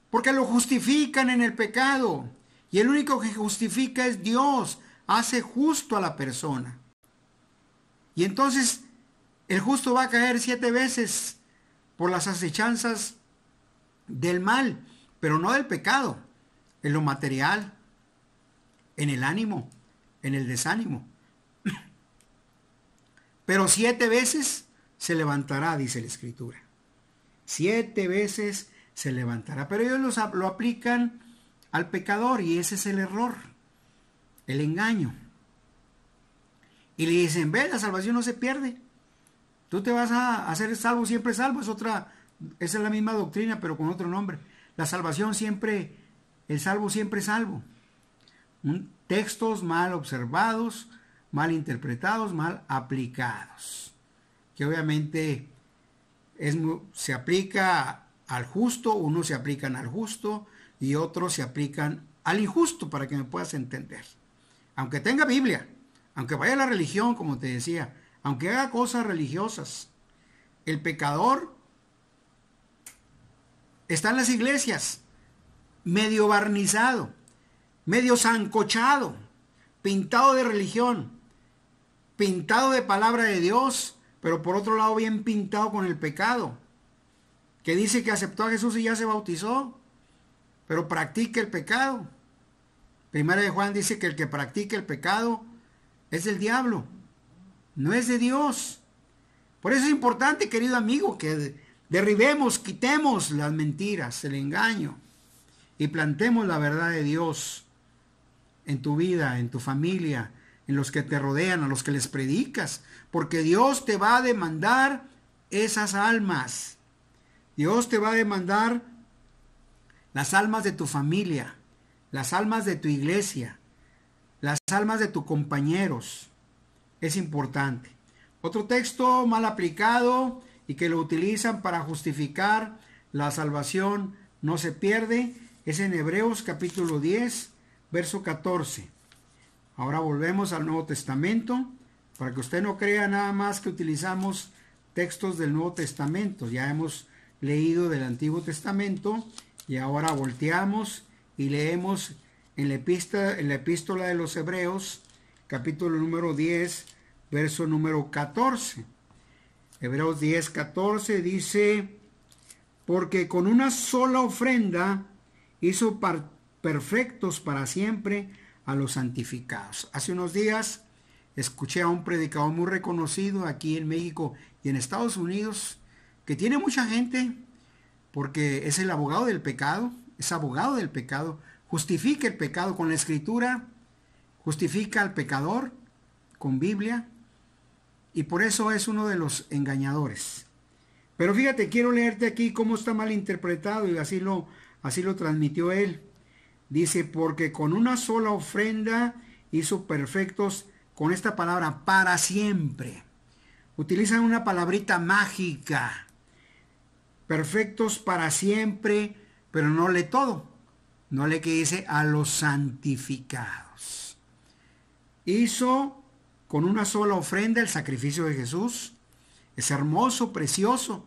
porque lo justifican en el pecado. Y el único que justifica es Dios, hace justo a la persona. Y entonces el justo va a caer siete veces por las acechanzas del mal, pero no del pecado, en lo material, en el ánimo, en el desánimo. Pero siete veces se levantará, dice la escritura siete veces se levantará. Pero ellos lo aplican al pecador y ese es el error, el engaño. Y le dicen, ve, la salvación no se pierde. Tú te vas a hacer salvo, siempre salvo. Es otra, esa es la misma doctrina, pero con otro nombre. La salvación siempre, el salvo siempre salvo. textos mal observados, mal interpretados, mal aplicados. Que obviamente se aplica al justo, unos se aplican al justo y otros se aplican al injusto, para que me puedas entender. Aunque tenga Biblia, aunque vaya a la religión, como te decía, aunque haga cosas religiosas, el pecador está en las iglesias, medio barnizado, medio zancochado, pintado de religión, pintado de palabra de Dios, pero por otro lado bien pintado con el pecado, que dice que aceptó a Jesús y ya se bautizó, pero practica el pecado. Primera de Juan dice que el que practica el pecado es el diablo, no es de Dios. Por eso es importante, querido amigo, que derribemos, quitemos las mentiras, el engaño y plantemos la verdad de Dios en tu vida, en tu familia, los que te rodean, a los que les predicas, porque Dios te va a demandar esas almas. Dios te va a demandar las almas de tu familia, las almas de tu iglesia, las almas de tus compañeros. Es importante. Otro texto mal aplicado y que lo utilizan para justificar la salvación no se pierde es en Hebreos capítulo 10, verso 14. Ahora volvemos al Nuevo Testamento, para que usted no crea nada más que utilizamos textos del Nuevo Testamento. Ya hemos leído del Antiguo Testamento y ahora volteamos y leemos en la, epístola, en la epístola de los Hebreos, capítulo número 10, verso número 14. Hebreos 10, 14 dice, porque con una sola ofrenda hizo perfectos para siempre a los santificados. Hace unos días escuché a un predicador muy reconocido aquí en México y en Estados Unidos, que tiene mucha gente, porque es el abogado del pecado, es abogado del pecado, justifica el pecado con la escritura, justifica al pecador con Biblia, y por eso es uno de los engañadores. Pero fíjate, quiero leerte aquí cómo está mal interpretado y así lo, así lo transmitió él. Dice, porque con una sola ofrenda hizo perfectos con esta palabra para siempre. Utilizan una palabrita mágica. Perfectos para siempre, pero no le todo. No le que dice a los santificados. Hizo con una sola ofrenda el sacrificio de Jesús. Es hermoso, precioso,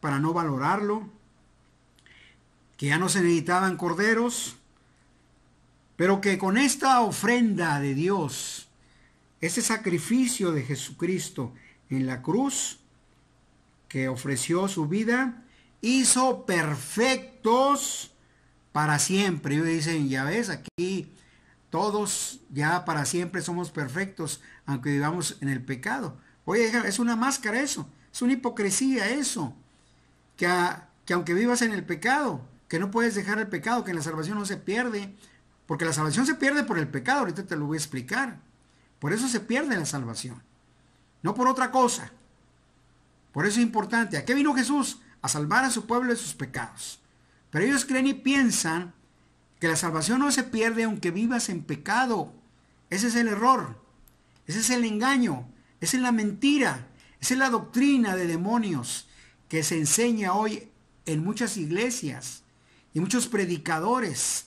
para no valorarlo. Que ya no se necesitaban corderos, pero que con esta ofrenda de Dios, ese sacrificio de Jesucristo en la cruz, que ofreció su vida, hizo perfectos para siempre. Y dicen, ya ves, aquí todos ya para siempre somos perfectos, aunque vivamos en el pecado. Oye, es una máscara eso, es una hipocresía eso, que, que aunque vivas en el pecado, que no puedes dejar el pecado, que en la salvación no se pierde, porque la salvación se pierde por el pecado, ahorita te lo voy a explicar. Por eso se pierde la salvación, no por otra cosa. Por eso es importante. ¿A qué vino Jesús? A salvar a su pueblo de sus pecados. Pero ellos creen y piensan que la salvación no se pierde aunque vivas en pecado. Ese es el error, ese es el engaño, esa es la mentira, esa es la doctrina de demonios que se enseña hoy en muchas iglesias y muchos predicadores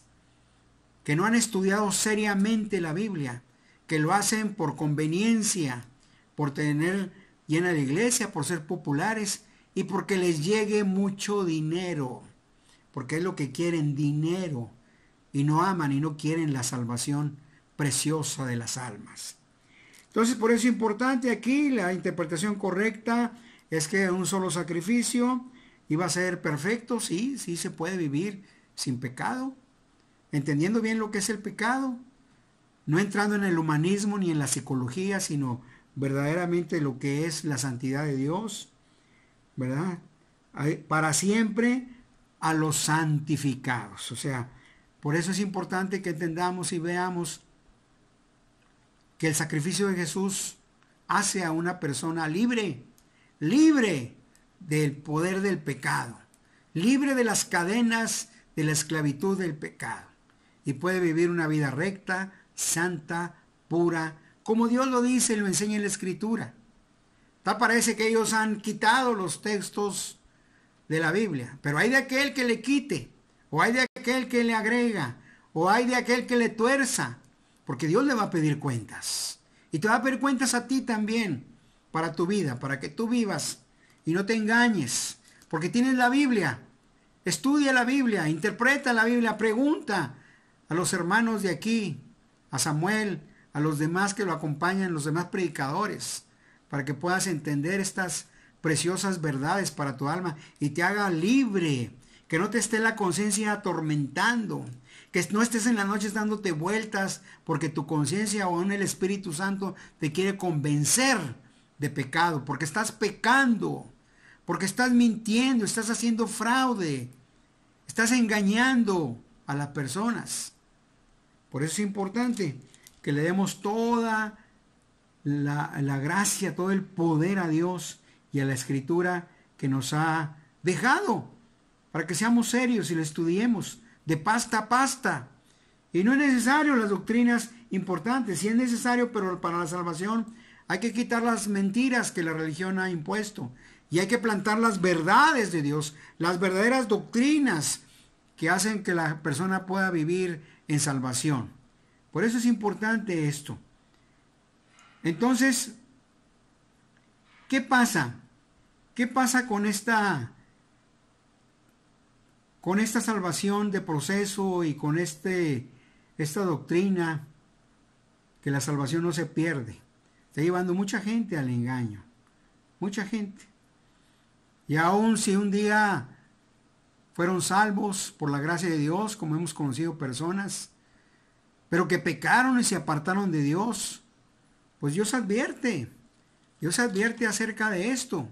que no han estudiado seriamente la Biblia, que lo hacen por conveniencia, por tener llena la iglesia, por ser populares y porque les llegue mucho dinero, porque es lo que quieren, dinero, y no aman y no quieren la salvación preciosa de las almas. Entonces, por eso es importante aquí la interpretación correcta es que un solo sacrificio iba a ser perfecto, sí, sí se puede vivir sin pecado, entendiendo bien lo que es el pecado, no entrando en el humanismo ni en la psicología, sino verdaderamente lo que es la santidad de Dios, ¿verdad? Para siempre a los santificados. O sea, por eso es importante que entendamos y veamos que el sacrificio de Jesús hace a una persona libre, libre del poder del pecado, libre de las cadenas de la esclavitud del pecado y puede vivir una vida recta, santa, pura, como Dios lo dice y lo enseña en la Escritura. Tal parece que ellos han quitado los textos de la Biblia, pero hay de aquel que le quite, o hay de aquel que le agrega, o hay de aquel que le tuerza, porque Dios le va a pedir cuentas. Y te va a pedir cuentas a ti también, para tu vida, para que tú vivas y no te engañes, porque tienes la Biblia. Estudia la Biblia, interpreta la Biblia, pregunta, a los hermanos de aquí, a Samuel, a los demás que lo acompañan, los demás predicadores, para que puedas entender estas preciosas verdades para tu alma y te haga libre, que no te esté la conciencia atormentando, que no estés en las noches dándote vueltas porque tu conciencia o en el Espíritu Santo te quiere convencer de pecado, porque estás pecando, porque estás mintiendo, estás haciendo fraude, estás engañando a las personas. Por eso es importante que le demos toda la, gracia, todo el poder a Dios y a la escritura que nos ha dejado, para que seamos serios y la estudiemos de pasta a pasta. Y no es necesario las doctrinas importantes, sí es necesario, pero para la salvación hay que quitar las mentiras que la religión ha impuesto y hay que plantar las verdades de Dios, las verdaderas doctrinas que hacen que la persona pueda vivir en salvación. Por eso es importante esto. Entonces, ¿qué pasa? ¿Qué pasa con esta con esta salvación de proceso y con este esta doctrina que la salvación no se pierde? Está llevando mucha gente al engaño. Mucha gente. Y aún si un día fueron salvos por la gracia de Dios, como hemos conocido personas, pero que pecaron y se apartaron de Dios, pues Dios advierte, Dios advierte acerca de esto.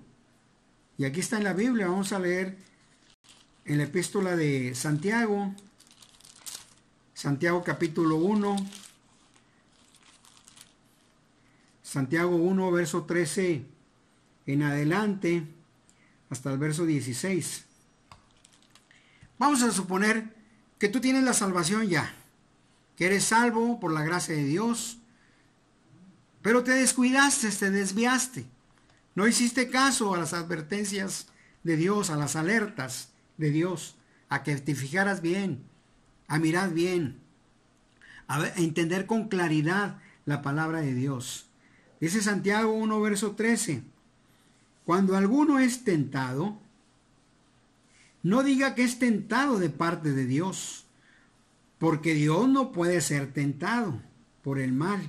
Y aquí está en la Biblia, vamos a leer en la epístola de Santiago, Santiago capítulo 1, Santiago 1, verso 13 en adelante, hasta el verso 16. Vamos a suponer que tú tienes la salvación ya, que eres salvo por la gracia de Dios, pero te descuidaste, te desviaste, no hiciste caso a las advertencias de Dios, a las alertas de Dios, a que te fijaras bien, a mirar bien, a, entender con claridad la palabra de Dios. Dice Santiago 1, verso 13, cuando alguno es tentado, no diga que es tentado de parte de Dios, porque Dios no puede ser tentado por el mal,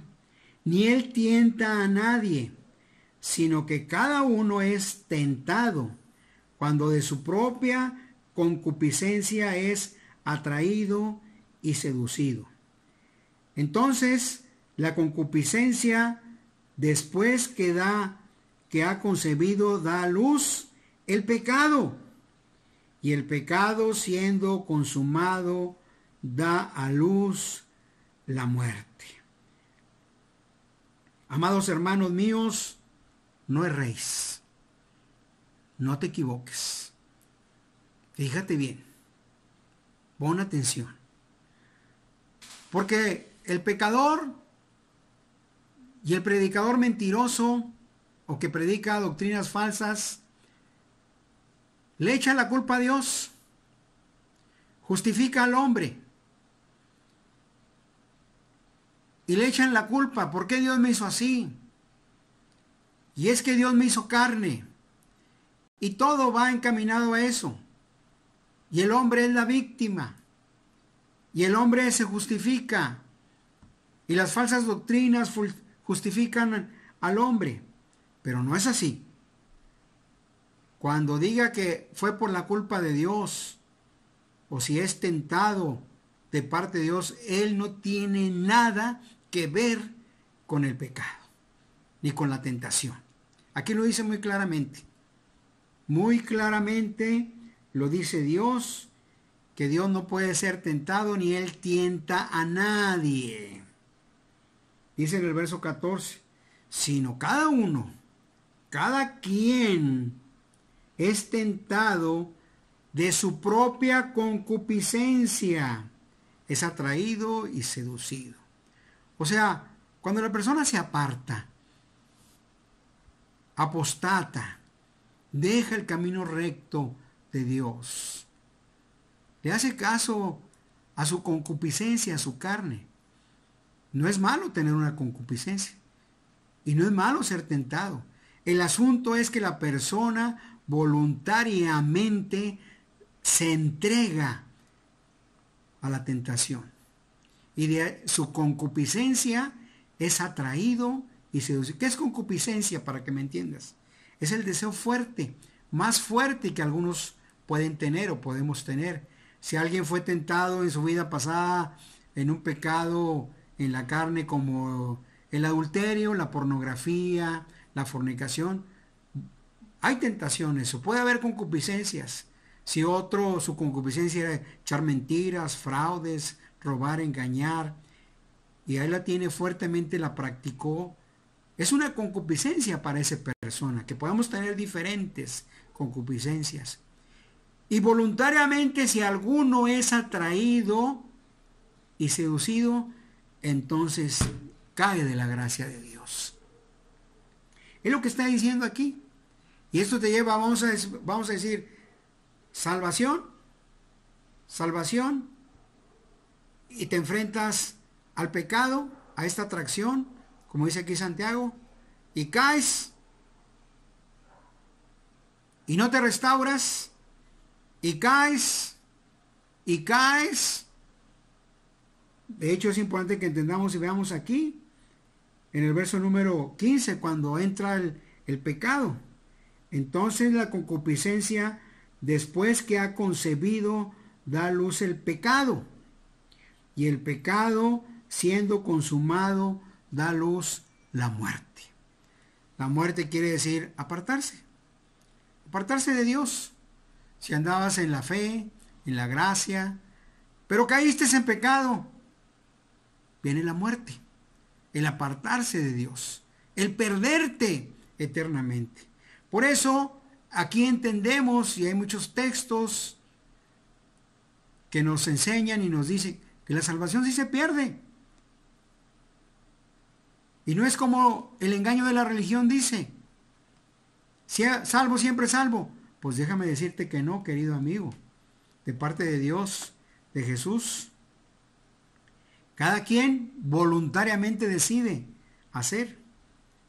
ni Él tienta a nadie, sino que cada uno es tentado cuando de su propia concupiscencia es atraído y seducido. Entonces, la concupiscencia, después que da, que ha concebido, da luz el pecado y el pecado siendo consumado da a luz la muerte. Amados hermanos míos, no erréis, no te equivoques. Fíjate bien, pon atención, porque el pecador y el predicador mentiroso o que predica doctrinas falsas le echa la culpa a Dios. Justifica al hombre. Y le echan la culpa. ¿Por qué Dios me hizo así? Y es que Dios me hizo carne. Y todo va encaminado a eso. Y el hombre es la víctima. Y el hombre se justifica. Y las falsas doctrinas justifican al hombre. Pero no es así. Cuando diga que fue por la culpa de Dios, o si es tentado de parte de Dios, Él no tiene nada que ver con el pecado, ni con la tentación. Aquí lo dice muy claramente. Muy claramente lo dice Dios, que Dios no puede ser tentado, ni Él tienta a nadie. Dice en el verso 14, sino cada uno, cada quien es tentado de su propia concupiscencia, es atraído y seducido. O sea, cuando la persona se aparta, apostata, deja el camino recto de Dios, le hace caso a su concupiscencia, a su carne. No es malo tener una concupiscencia y no es malo ser tentado. El asunto es que la persona voluntariamente se entrega a la tentación. Y de su concupiscencia es atraído y seducido. ¿Qué es concupiscencia para que me entiendas? Es el deseo fuerte, más fuerte que algunos pueden tener o podemos tener. Si alguien fue tentado en su vida pasada en un pecado en la carne como el adulterio, la pornografía, la fornicación, hay tentaciones o puede haber concupiscencias. Si otro, su concupiscencia era echar mentiras, fraudes, robar, engañar, y ahí la tiene fuertemente, la practicó, es una concupiscencia para esa persona, que podemos tener diferentes concupiscencias. Y voluntariamente, si alguno es atraído y seducido, entonces cae de la gracia de Dios. Es lo que está diciendo aquí. Y esto te lleva, vamos a, vamos a decir, salvación, salvación, y te enfrentas al pecado, a esta atracción, como dice aquí Santiago, y caes, y no te restauras, y caes, y caes. De hecho es importante que entendamos y veamos aquí, en el verso número 15, cuando entra el pecado. Entonces la concupiscencia, después que ha concebido, da luz el pecado. Y el pecado, siendo consumado, da luz la muerte. La muerte quiere decir apartarse. Apartarse de Dios. Si andabas en la fe, en la gracia, pero caíste en pecado, viene la muerte. El apartarse de Dios. El perderte eternamente. Por eso, aquí entendemos, y hay muchos textos que nos enseñan y nos dicen que la salvación sí se pierde. Y no es como el engaño de la religión dice. si salvo, siempre salvo. Pues déjame decirte que no, querido amigo. De parte de Dios, de Jesús. Cada quien voluntariamente decide hacer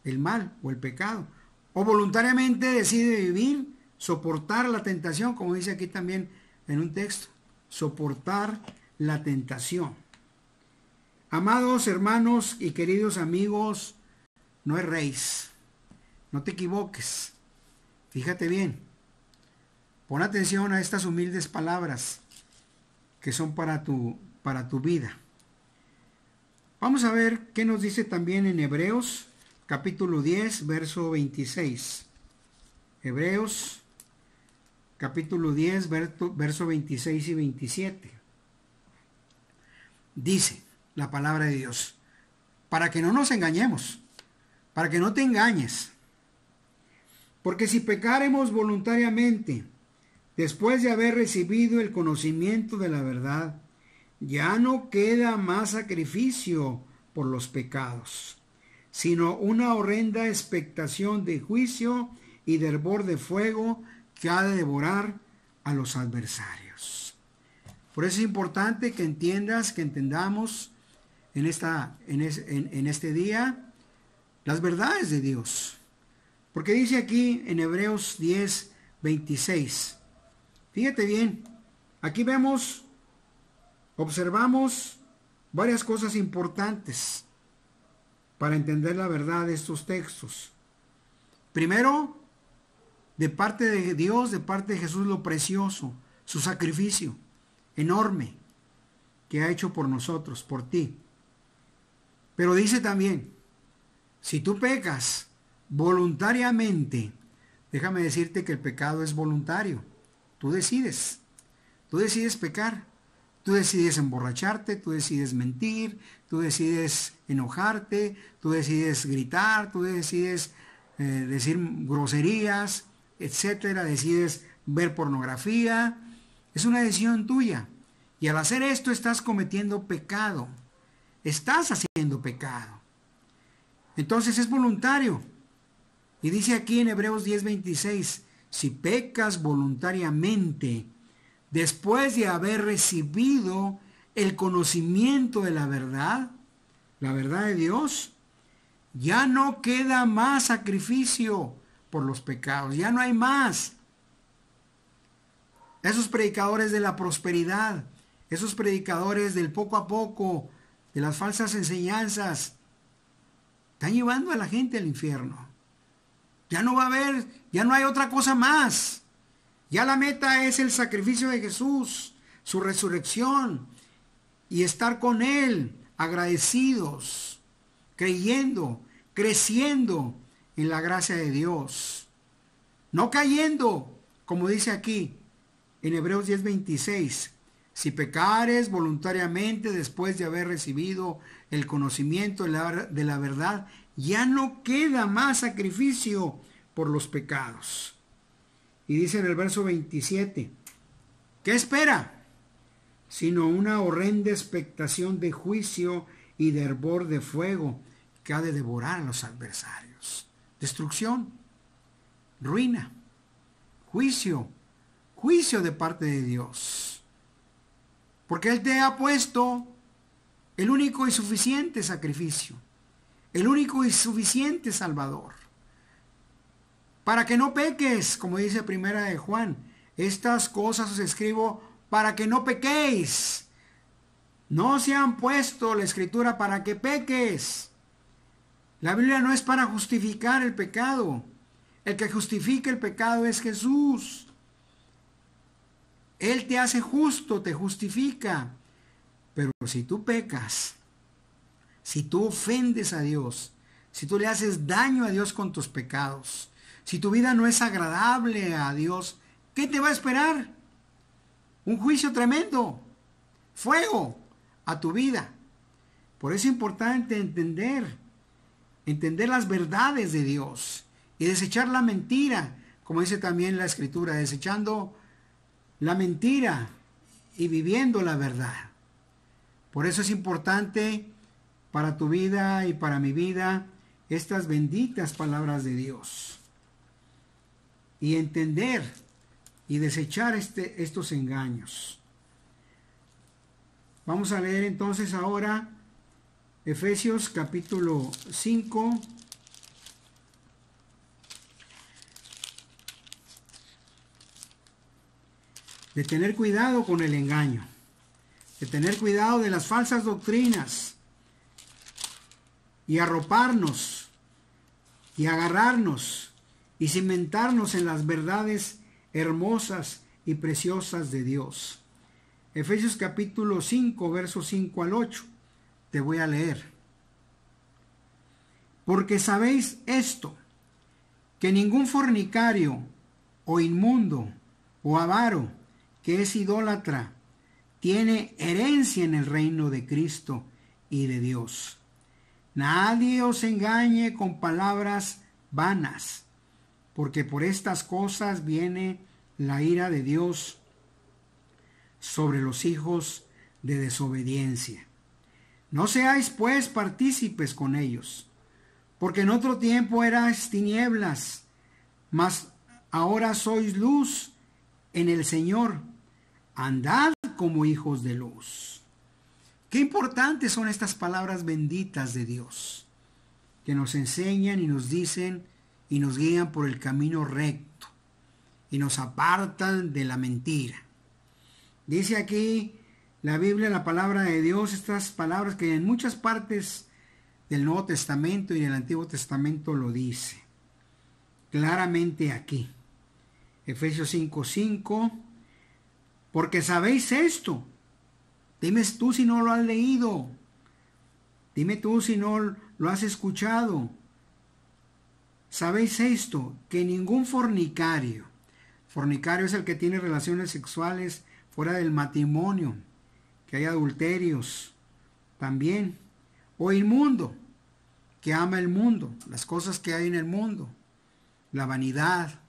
el mal o el pecado o voluntariamente decide vivir, soportar la tentación, como dice aquí también en un texto, soportar la tentación. Amados hermanos y queridos amigos, no erréis, no te equivoques, fíjate bien, pon atención a estas humildes palabras que son para tu, para tu vida. Vamos a ver qué nos dice también en Hebreos capítulo 10, verso 26. Hebreos, capítulo 10, verso 26 y 27. Dice la palabra de Dios, para que no nos engañemos, para que no te engañes. Porque si pecaremos voluntariamente, después de haber recibido el conocimiento de la verdad, ya no queda más sacrificio por los pecados, sino una horrenda expectación de juicio y de hervor de fuego que ha de devorar a los adversarios. Por eso es importante que entiendas, que entendamos en, esta, en, este día las verdades de Dios. Porque dice aquí en Hebreos 10, 26. Fíjate bien, aquí vemos, observamos varias cosas importantes para entender la verdad de estos textos. Primero, de parte de Dios, de parte de Jesús, lo precioso, su sacrificio enorme que ha hecho por nosotros, por ti. Pero dice también, si tú pecas voluntariamente, déjame decirte que el pecado es voluntario. Tú decides. Tú decides pecar. Tú decides emborracharte, tú decides mentir, tú decides enojarte, tú decides gritar, tú decides eh, decir groserías, etcétera, decides ver pornografía. Es una decisión tuya. Y al hacer esto estás cometiendo pecado. Estás haciendo pecado. Entonces es voluntario. Y dice aquí en Hebreos 10:26, si pecas voluntariamente, después de haber recibido el conocimiento de la verdad, la verdad de Dios, ya no queda más sacrificio por los pecados, ya no hay más. Esos predicadores de la prosperidad, esos predicadores del poco a poco, de las falsas enseñanzas, están llevando a la gente al infierno. Ya no va a haber, ya no hay otra cosa más. Ya la meta es el sacrificio de Jesús, su resurrección, y estar con Él agradecidos, creyendo, creciendo en la gracia de Dios. No cayendo, como dice aquí en Hebreos 10:26, si pecares voluntariamente después de haber recibido el conocimiento de la, de la verdad, ya no queda más sacrificio por los pecados. Y dice en el verso 27, ¿qué espera? sino una horrenda expectación de juicio y de hervor de fuego que ha de devorar a los adversarios. Destrucción, ruina, juicio, juicio de parte de Dios. Porque Él te ha puesto el único y suficiente sacrificio, el único y suficiente Salvador. Para que no peques, como dice primera de Juan, estas cosas os escribo para que no pequéis. No se han puesto la escritura para que peques. La Biblia no es para justificar el pecado. El que justifica el pecado es Jesús. Él te hace justo, te justifica. Pero si tú pecas, si tú ofendes a Dios, si tú le haces daño a Dios con tus pecados, si tu vida no es agradable a Dios, ¿qué te va a esperar? un juicio tremendo, fuego a tu vida. Por eso es importante entender, entender las verdades de Dios y desechar la mentira, como dice también la escritura, desechando la mentira y viviendo la verdad. Por eso es importante para tu vida y para mi vida estas benditas palabras de Dios y entender y desechar este, estos engaños. Vamos a leer entonces ahora Efesios capítulo 5. De tener cuidado con el engaño. De tener cuidado de las falsas doctrinas. Y arroparnos. Y agarrarnos. Y cimentarnos en las verdades hermosas y preciosas de Dios. Efesios capítulo 5, versos 5 al 8. Te voy a leer. Porque sabéis esto, que ningún fornicario o inmundo o avaro que es idólatra tiene herencia en el reino de Cristo y de Dios. Nadie os engañe con palabras vanas porque por estas cosas viene la ira de Dios sobre los hijos de desobediencia. No seáis pues partícipes con ellos, porque en otro tiempo eras tinieblas, mas ahora sois luz en el Señor. Andad como hijos de luz. Qué importantes son estas palabras benditas de Dios, que nos enseñan y nos dicen y nos guían por el camino recto y nos apartan de la mentira. Dice aquí la Biblia, la palabra de Dios, estas palabras que en muchas partes del Nuevo Testamento y del Antiguo Testamento lo dice. Claramente aquí. Efesios 5:5. 5, porque sabéis esto. Dime tú si no lo has leído. Dime tú si no lo has escuchado. Sabéis esto, que ningún fornicario, fornicario es el que tiene relaciones sexuales fuera del matrimonio, que hay adulterios también, o inmundo, que ama el mundo, las cosas que hay en el mundo, la vanidad,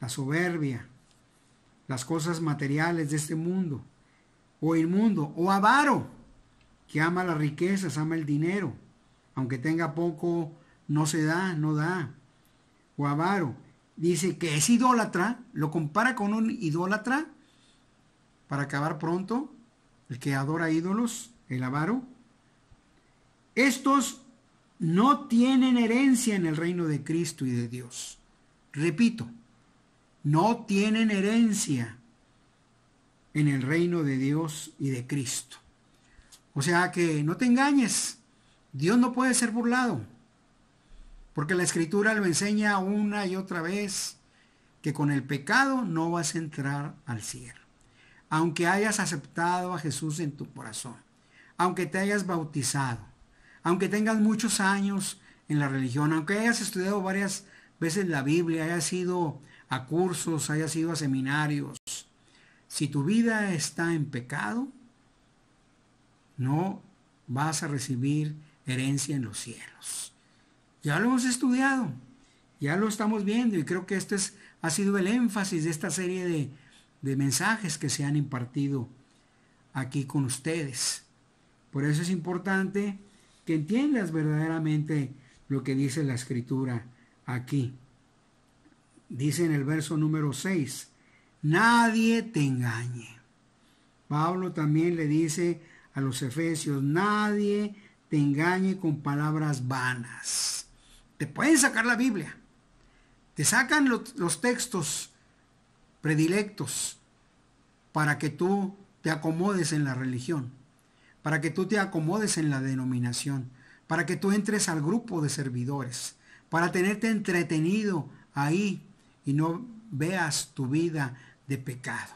la soberbia, las cosas materiales de este mundo, o inmundo, o avaro, que ama las riquezas, ama el dinero, aunque tenga poco, no se da, no da avaro, dice que es idólatra, lo compara con un idólatra, para acabar pronto, el que adora ídolos, el avaro. Estos no tienen herencia en el reino de Cristo y de Dios. Repito, no tienen herencia en el reino de Dios y de Cristo. O sea que no te engañes, Dios no puede ser burlado. Porque la escritura lo enseña una y otra vez que con el pecado no vas a entrar al cielo. Aunque hayas aceptado a Jesús en tu corazón, aunque te hayas bautizado, aunque tengas muchos años en la religión, aunque hayas estudiado varias veces la Biblia, hayas sido a cursos, hayas ido a seminarios, si tu vida está en pecado, no vas a recibir herencia en los cielos. Ya lo hemos estudiado, ya lo estamos viendo y creo que este es, ha sido el énfasis de esta serie de, de mensajes que se han impartido aquí con ustedes. Por eso es importante que entiendas verdaderamente lo que dice la escritura aquí. Dice en el verso número 6, nadie te engañe. Pablo también le dice a los efesios, nadie te engañe con palabras vanas. Te pueden sacar la Biblia. Te sacan los, textos predilectos para que tú te acomodes en la religión, para que tú te acomodes en la denominación, para que tú entres al grupo de servidores, para tenerte entretenido ahí y no veas tu vida de pecado.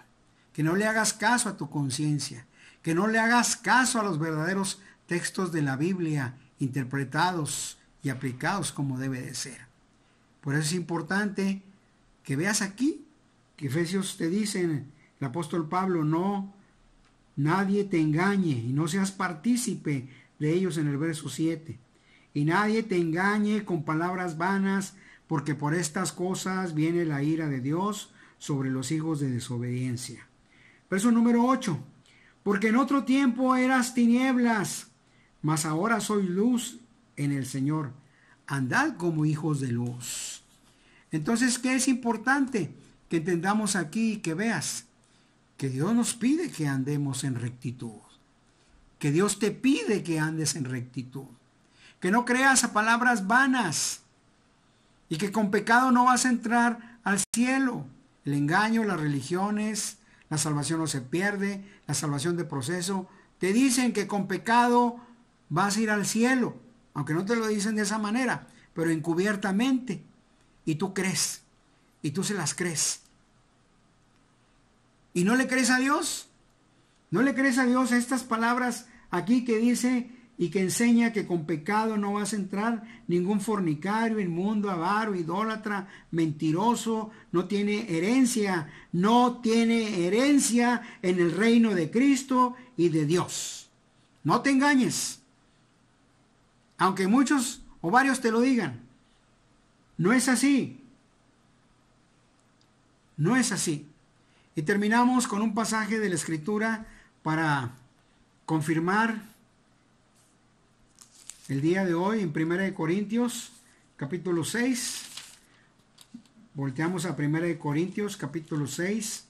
Que no le hagas caso a tu conciencia, que no le hagas caso a los verdaderos textos de la Biblia interpretados y aplicados como debe de ser. Por eso es importante que veas aquí que Efesios te dicen, el apóstol Pablo, no, nadie te engañe y no seas partícipe de ellos en el verso 7. Y nadie te engañe con palabras vanas, porque por estas cosas viene la ira de Dios sobre los hijos de desobediencia. Verso número 8. Porque en otro tiempo eras tinieblas, mas ahora soy luz en el Señor. Andad como hijos de luz. Entonces, ¿qué es importante que entendamos aquí y que veas? Que Dios nos pide que andemos en rectitud. Que Dios te pide que andes en rectitud. Que no creas a palabras vanas. Y que con pecado no vas a entrar al cielo. El engaño, las religiones, la salvación no se pierde, la salvación de proceso. Te dicen que con pecado vas a ir al cielo aunque no te lo dicen de esa manera, pero encubiertamente. Y tú crees, y tú se las crees. ¿Y no le crees a Dios? ¿No le crees a Dios estas palabras aquí que dice y que enseña que con pecado no vas a entrar ningún fornicario, inmundo, avaro, idólatra, mentiroso, no tiene herencia, no tiene herencia en el reino de Cristo y de Dios. No te engañes. Aunque muchos o varios te lo digan, no es así. No es así. Y terminamos con un pasaje de la escritura para confirmar el día de hoy en 1 Corintios capítulo 6. Volteamos a 1 Corintios capítulo 6,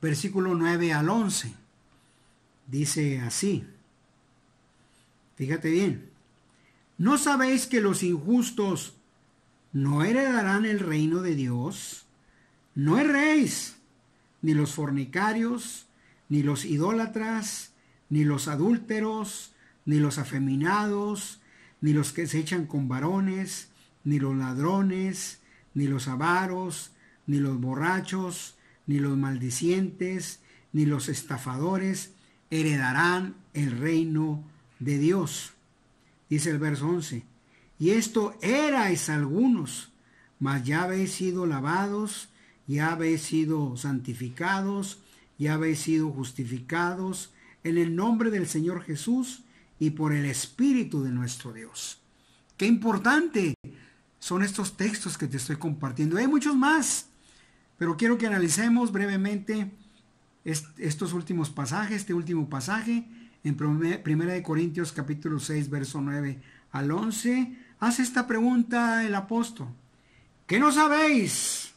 versículo 9 al 11. Dice así. Fíjate bien. ¿No sabéis que los injustos no heredarán el reino de Dios? No erréis, ni los fornicarios, ni los idólatras, ni los adúlteros, ni los afeminados, ni los que se echan con varones, ni los ladrones, ni los avaros, ni los borrachos, ni los maldicientes, ni los estafadores heredarán el reino de Dios. Dice el verso 11, y esto erais algunos, mas ya habéis sido lavados, ya habéis sido santificados, ya habéis sido justificados en el nombre del Señor Jesús y por el Espíritu de nuestro Dios. Qué importante son estos textos que te estoy compartiendo. Hay muchos más, pero quiero que analicemos brevemente estos últimos pasajes, este último pasaje en de Corintios capítulo 6, verso 9 al 11, hace esta pregunta el apóstol. ¿Qué no sabéis?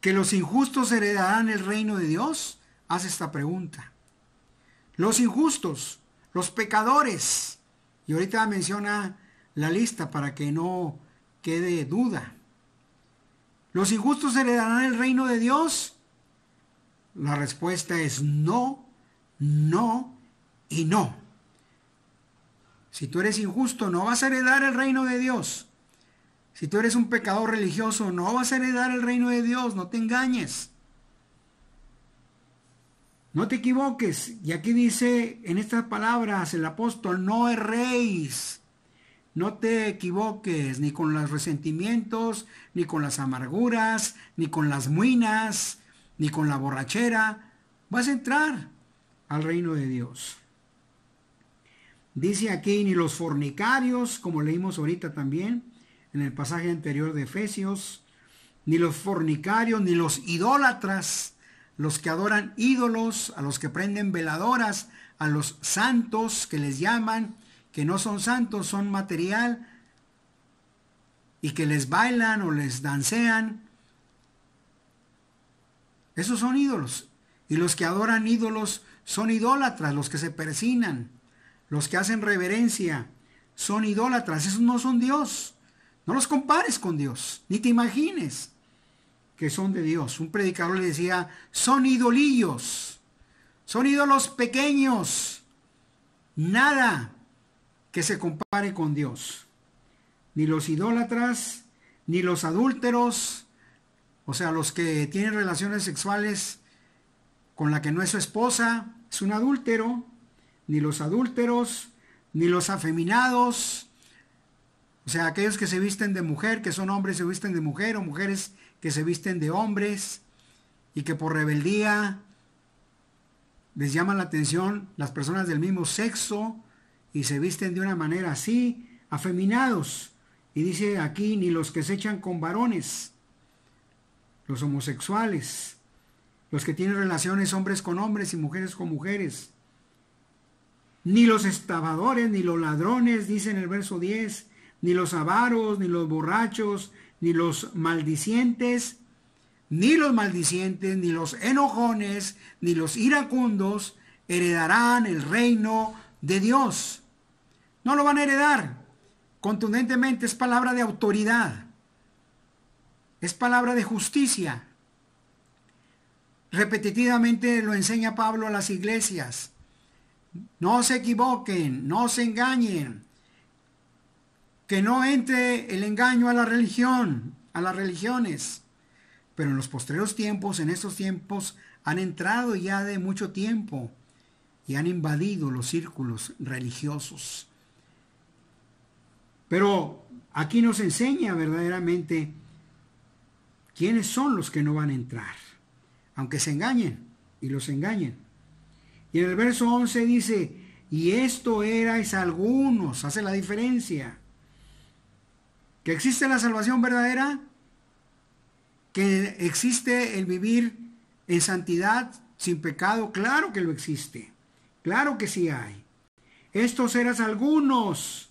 ¿Que los injustos heredarán el reino de Dios? Hace esta pregunta. Los injustos, los pecadores. Y ahorita menciona la lista para que no quede duda. ¿Los injustos heredarán el reino de Dios? La respuesta es no, no y no. Si tú eres injusto, no vas a heredar el reino de Dios. Si tú eres un pecador religioso, no vas a heredar el reino de Dios, no te engañes. No te equivoques. Y aquí dice en estas palabras el apóstol, no erréis. No te equivoques ni con los resentimientos, ni con las amarguras, ni con las muinas, ni con la borrachera. Vas a entrar al reino de Dios. Dice aquí, ni los fornicarios, como leímos ahorita también en el pasaje anterior de Efesios, ni los fornicarios, ni los idólatras, los que adoran ídolos, a los que prenden veladoras, a los santos que les llaman, que no son santos, son material, y que les bailan o les dancean. Esos son ídolos. Y los que adoran ídolos son idólatras, los que se persinan los que hacen reverencia, son idólatras, esos no son Dios. No los compares con Dios, ni te imagines que son de Dios. Un predicador le decía, son idolillos, son ídolos pequeños, nada que se compare con Dios. Ni los idólatras, ni los adúlteros, o sea, los que tienen relaciones sexuales con la que no es su esposa, es un adúltero, ni los adúlteros, ni los afeminados, o sea, aquellos que se visten de mujer, que son hombres se visten de mujer, o mujeres que se visten de hombres, y que por rebeldía les llaman la atención las personas del mismo sexo y se visten de una manera así, afeminados. Y dice aquí, ni los que se echan con varones, los homosexuales, los que tienen relaciones hombres con hombres y mujeres con mujeres, ni los estafadores, ni los ladrones, dice en el verso 10, ni los avaros, ni los borrachos, ni los maldicientes, ni los maldicientes, ni los enojones, ni los iracundos heredarán el reino de Dios. No lo van a heredar. Contundentemente es palabra de autoridad. Es palabra de justicia. Repetitivamente lo enseña Pablo a las iglesias. No se equivoquen, no se engañen. Que no entre el engaño a la religión, a las religiones. Pero en los postreros tiempos, en estos tiempos, han entrado ya de mucho tiempo y han invadido los círculos religiosos. Pero aquí nos enseña verdaderamente quiénes son los que no van a entrar, aunque se engañen y los engañen. Y en el verso 11 dice, y esto erais algunos, hace la diferencia. Que existe la salvación verdadera, que existe el vivir en santidad sin pecado, claro que lo existe, claro que sí hay. Estos eras algunos,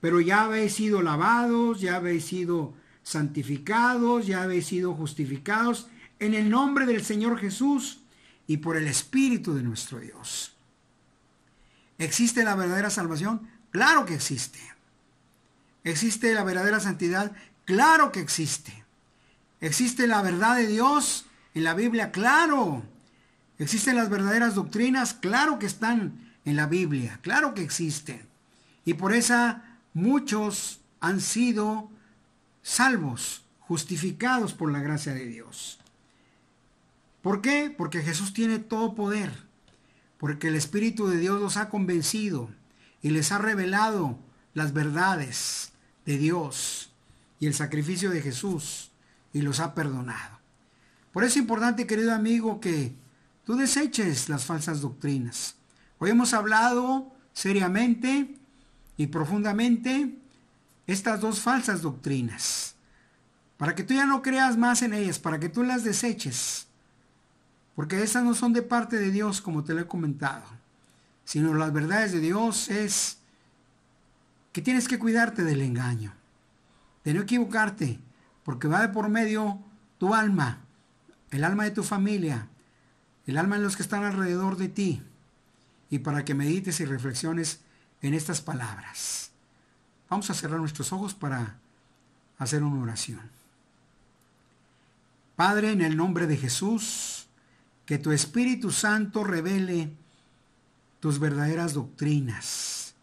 pero ya habéis sido lavados, ya habéis sido santificados, ya habéis sido justificados en el nombre del Señor Jesús y por el Espíritu de nuestro Dios. ¿Existe la verdadera salvación? Claro que existe. ¿Existe la verdadera santidad? Claro que existe. ¿Existe la verdad de Dios en la Biblia? Claro. ¿Existen las verdaderas doctrinas? Claro que están en la Biblia. Claro que existen. Y por esa muchos han sido salvos, justificados por la gracia de Dios. ¿Por qué? Porque Jesús tiene todo poder, porque el Espíritu de Dios los ha convencido y les ha revelado las verdades de Dios y el sacrificio de Jesús y los ha perdonado. Por eso es importante, querido amigo, que tú deseches las falsas doctrinas. Hoy hemos hablado seriamente y profundamente estas dos falsas doctrinas, para que tú ya no creas más en ellas, para que tú las deseches porque esas no son de parte de Dios, como te lo he comentado, sino las verdades de Dios es que tienes que cuidarte del engaño, de no equivocarte, porque va de por medio tu alma, el alma de tu familia, el alma de los que están alrededor de ti, y para que medites y reflexiones en estas palabras. Vamos a cerrar nuestros ojos para hacer una oración. Padre, en el nombre de Jesús, que tu Espíritu Santo revele tus verdaderas doctrinas.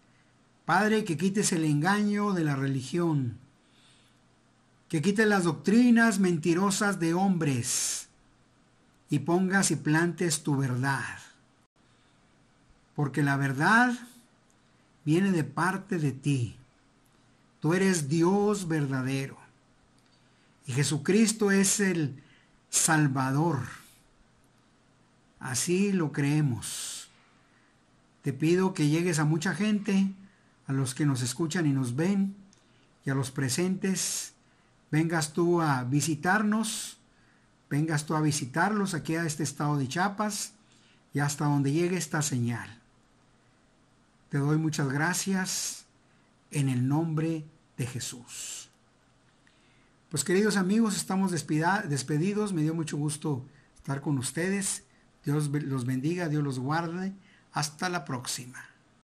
Padre, que quites el engaño de la religión, que quites las doctrinas mentirosas de hombres y pongas y plantes tu verdad. Porque la verdad viene de parte de ti. Tú eres Dios verdadero. Y Jesucristo es el Salvador Así lo creemos. Te pido que llegues a mucha gente, a los que nos escuchan y nos ven, y a los presentes. Vengas tú a visitarnos, vengas tú a visitarlos aquí a este estado de Chiapas y hasta donde llegue esta señal. Te doy muchas gracias en el nombre de Jesús. Pues queridos amigos, estamos despedidos. Me dio mucho gusto estar con ustedes. Dios los bendiga, Dios los guarde. Hasta la próxima.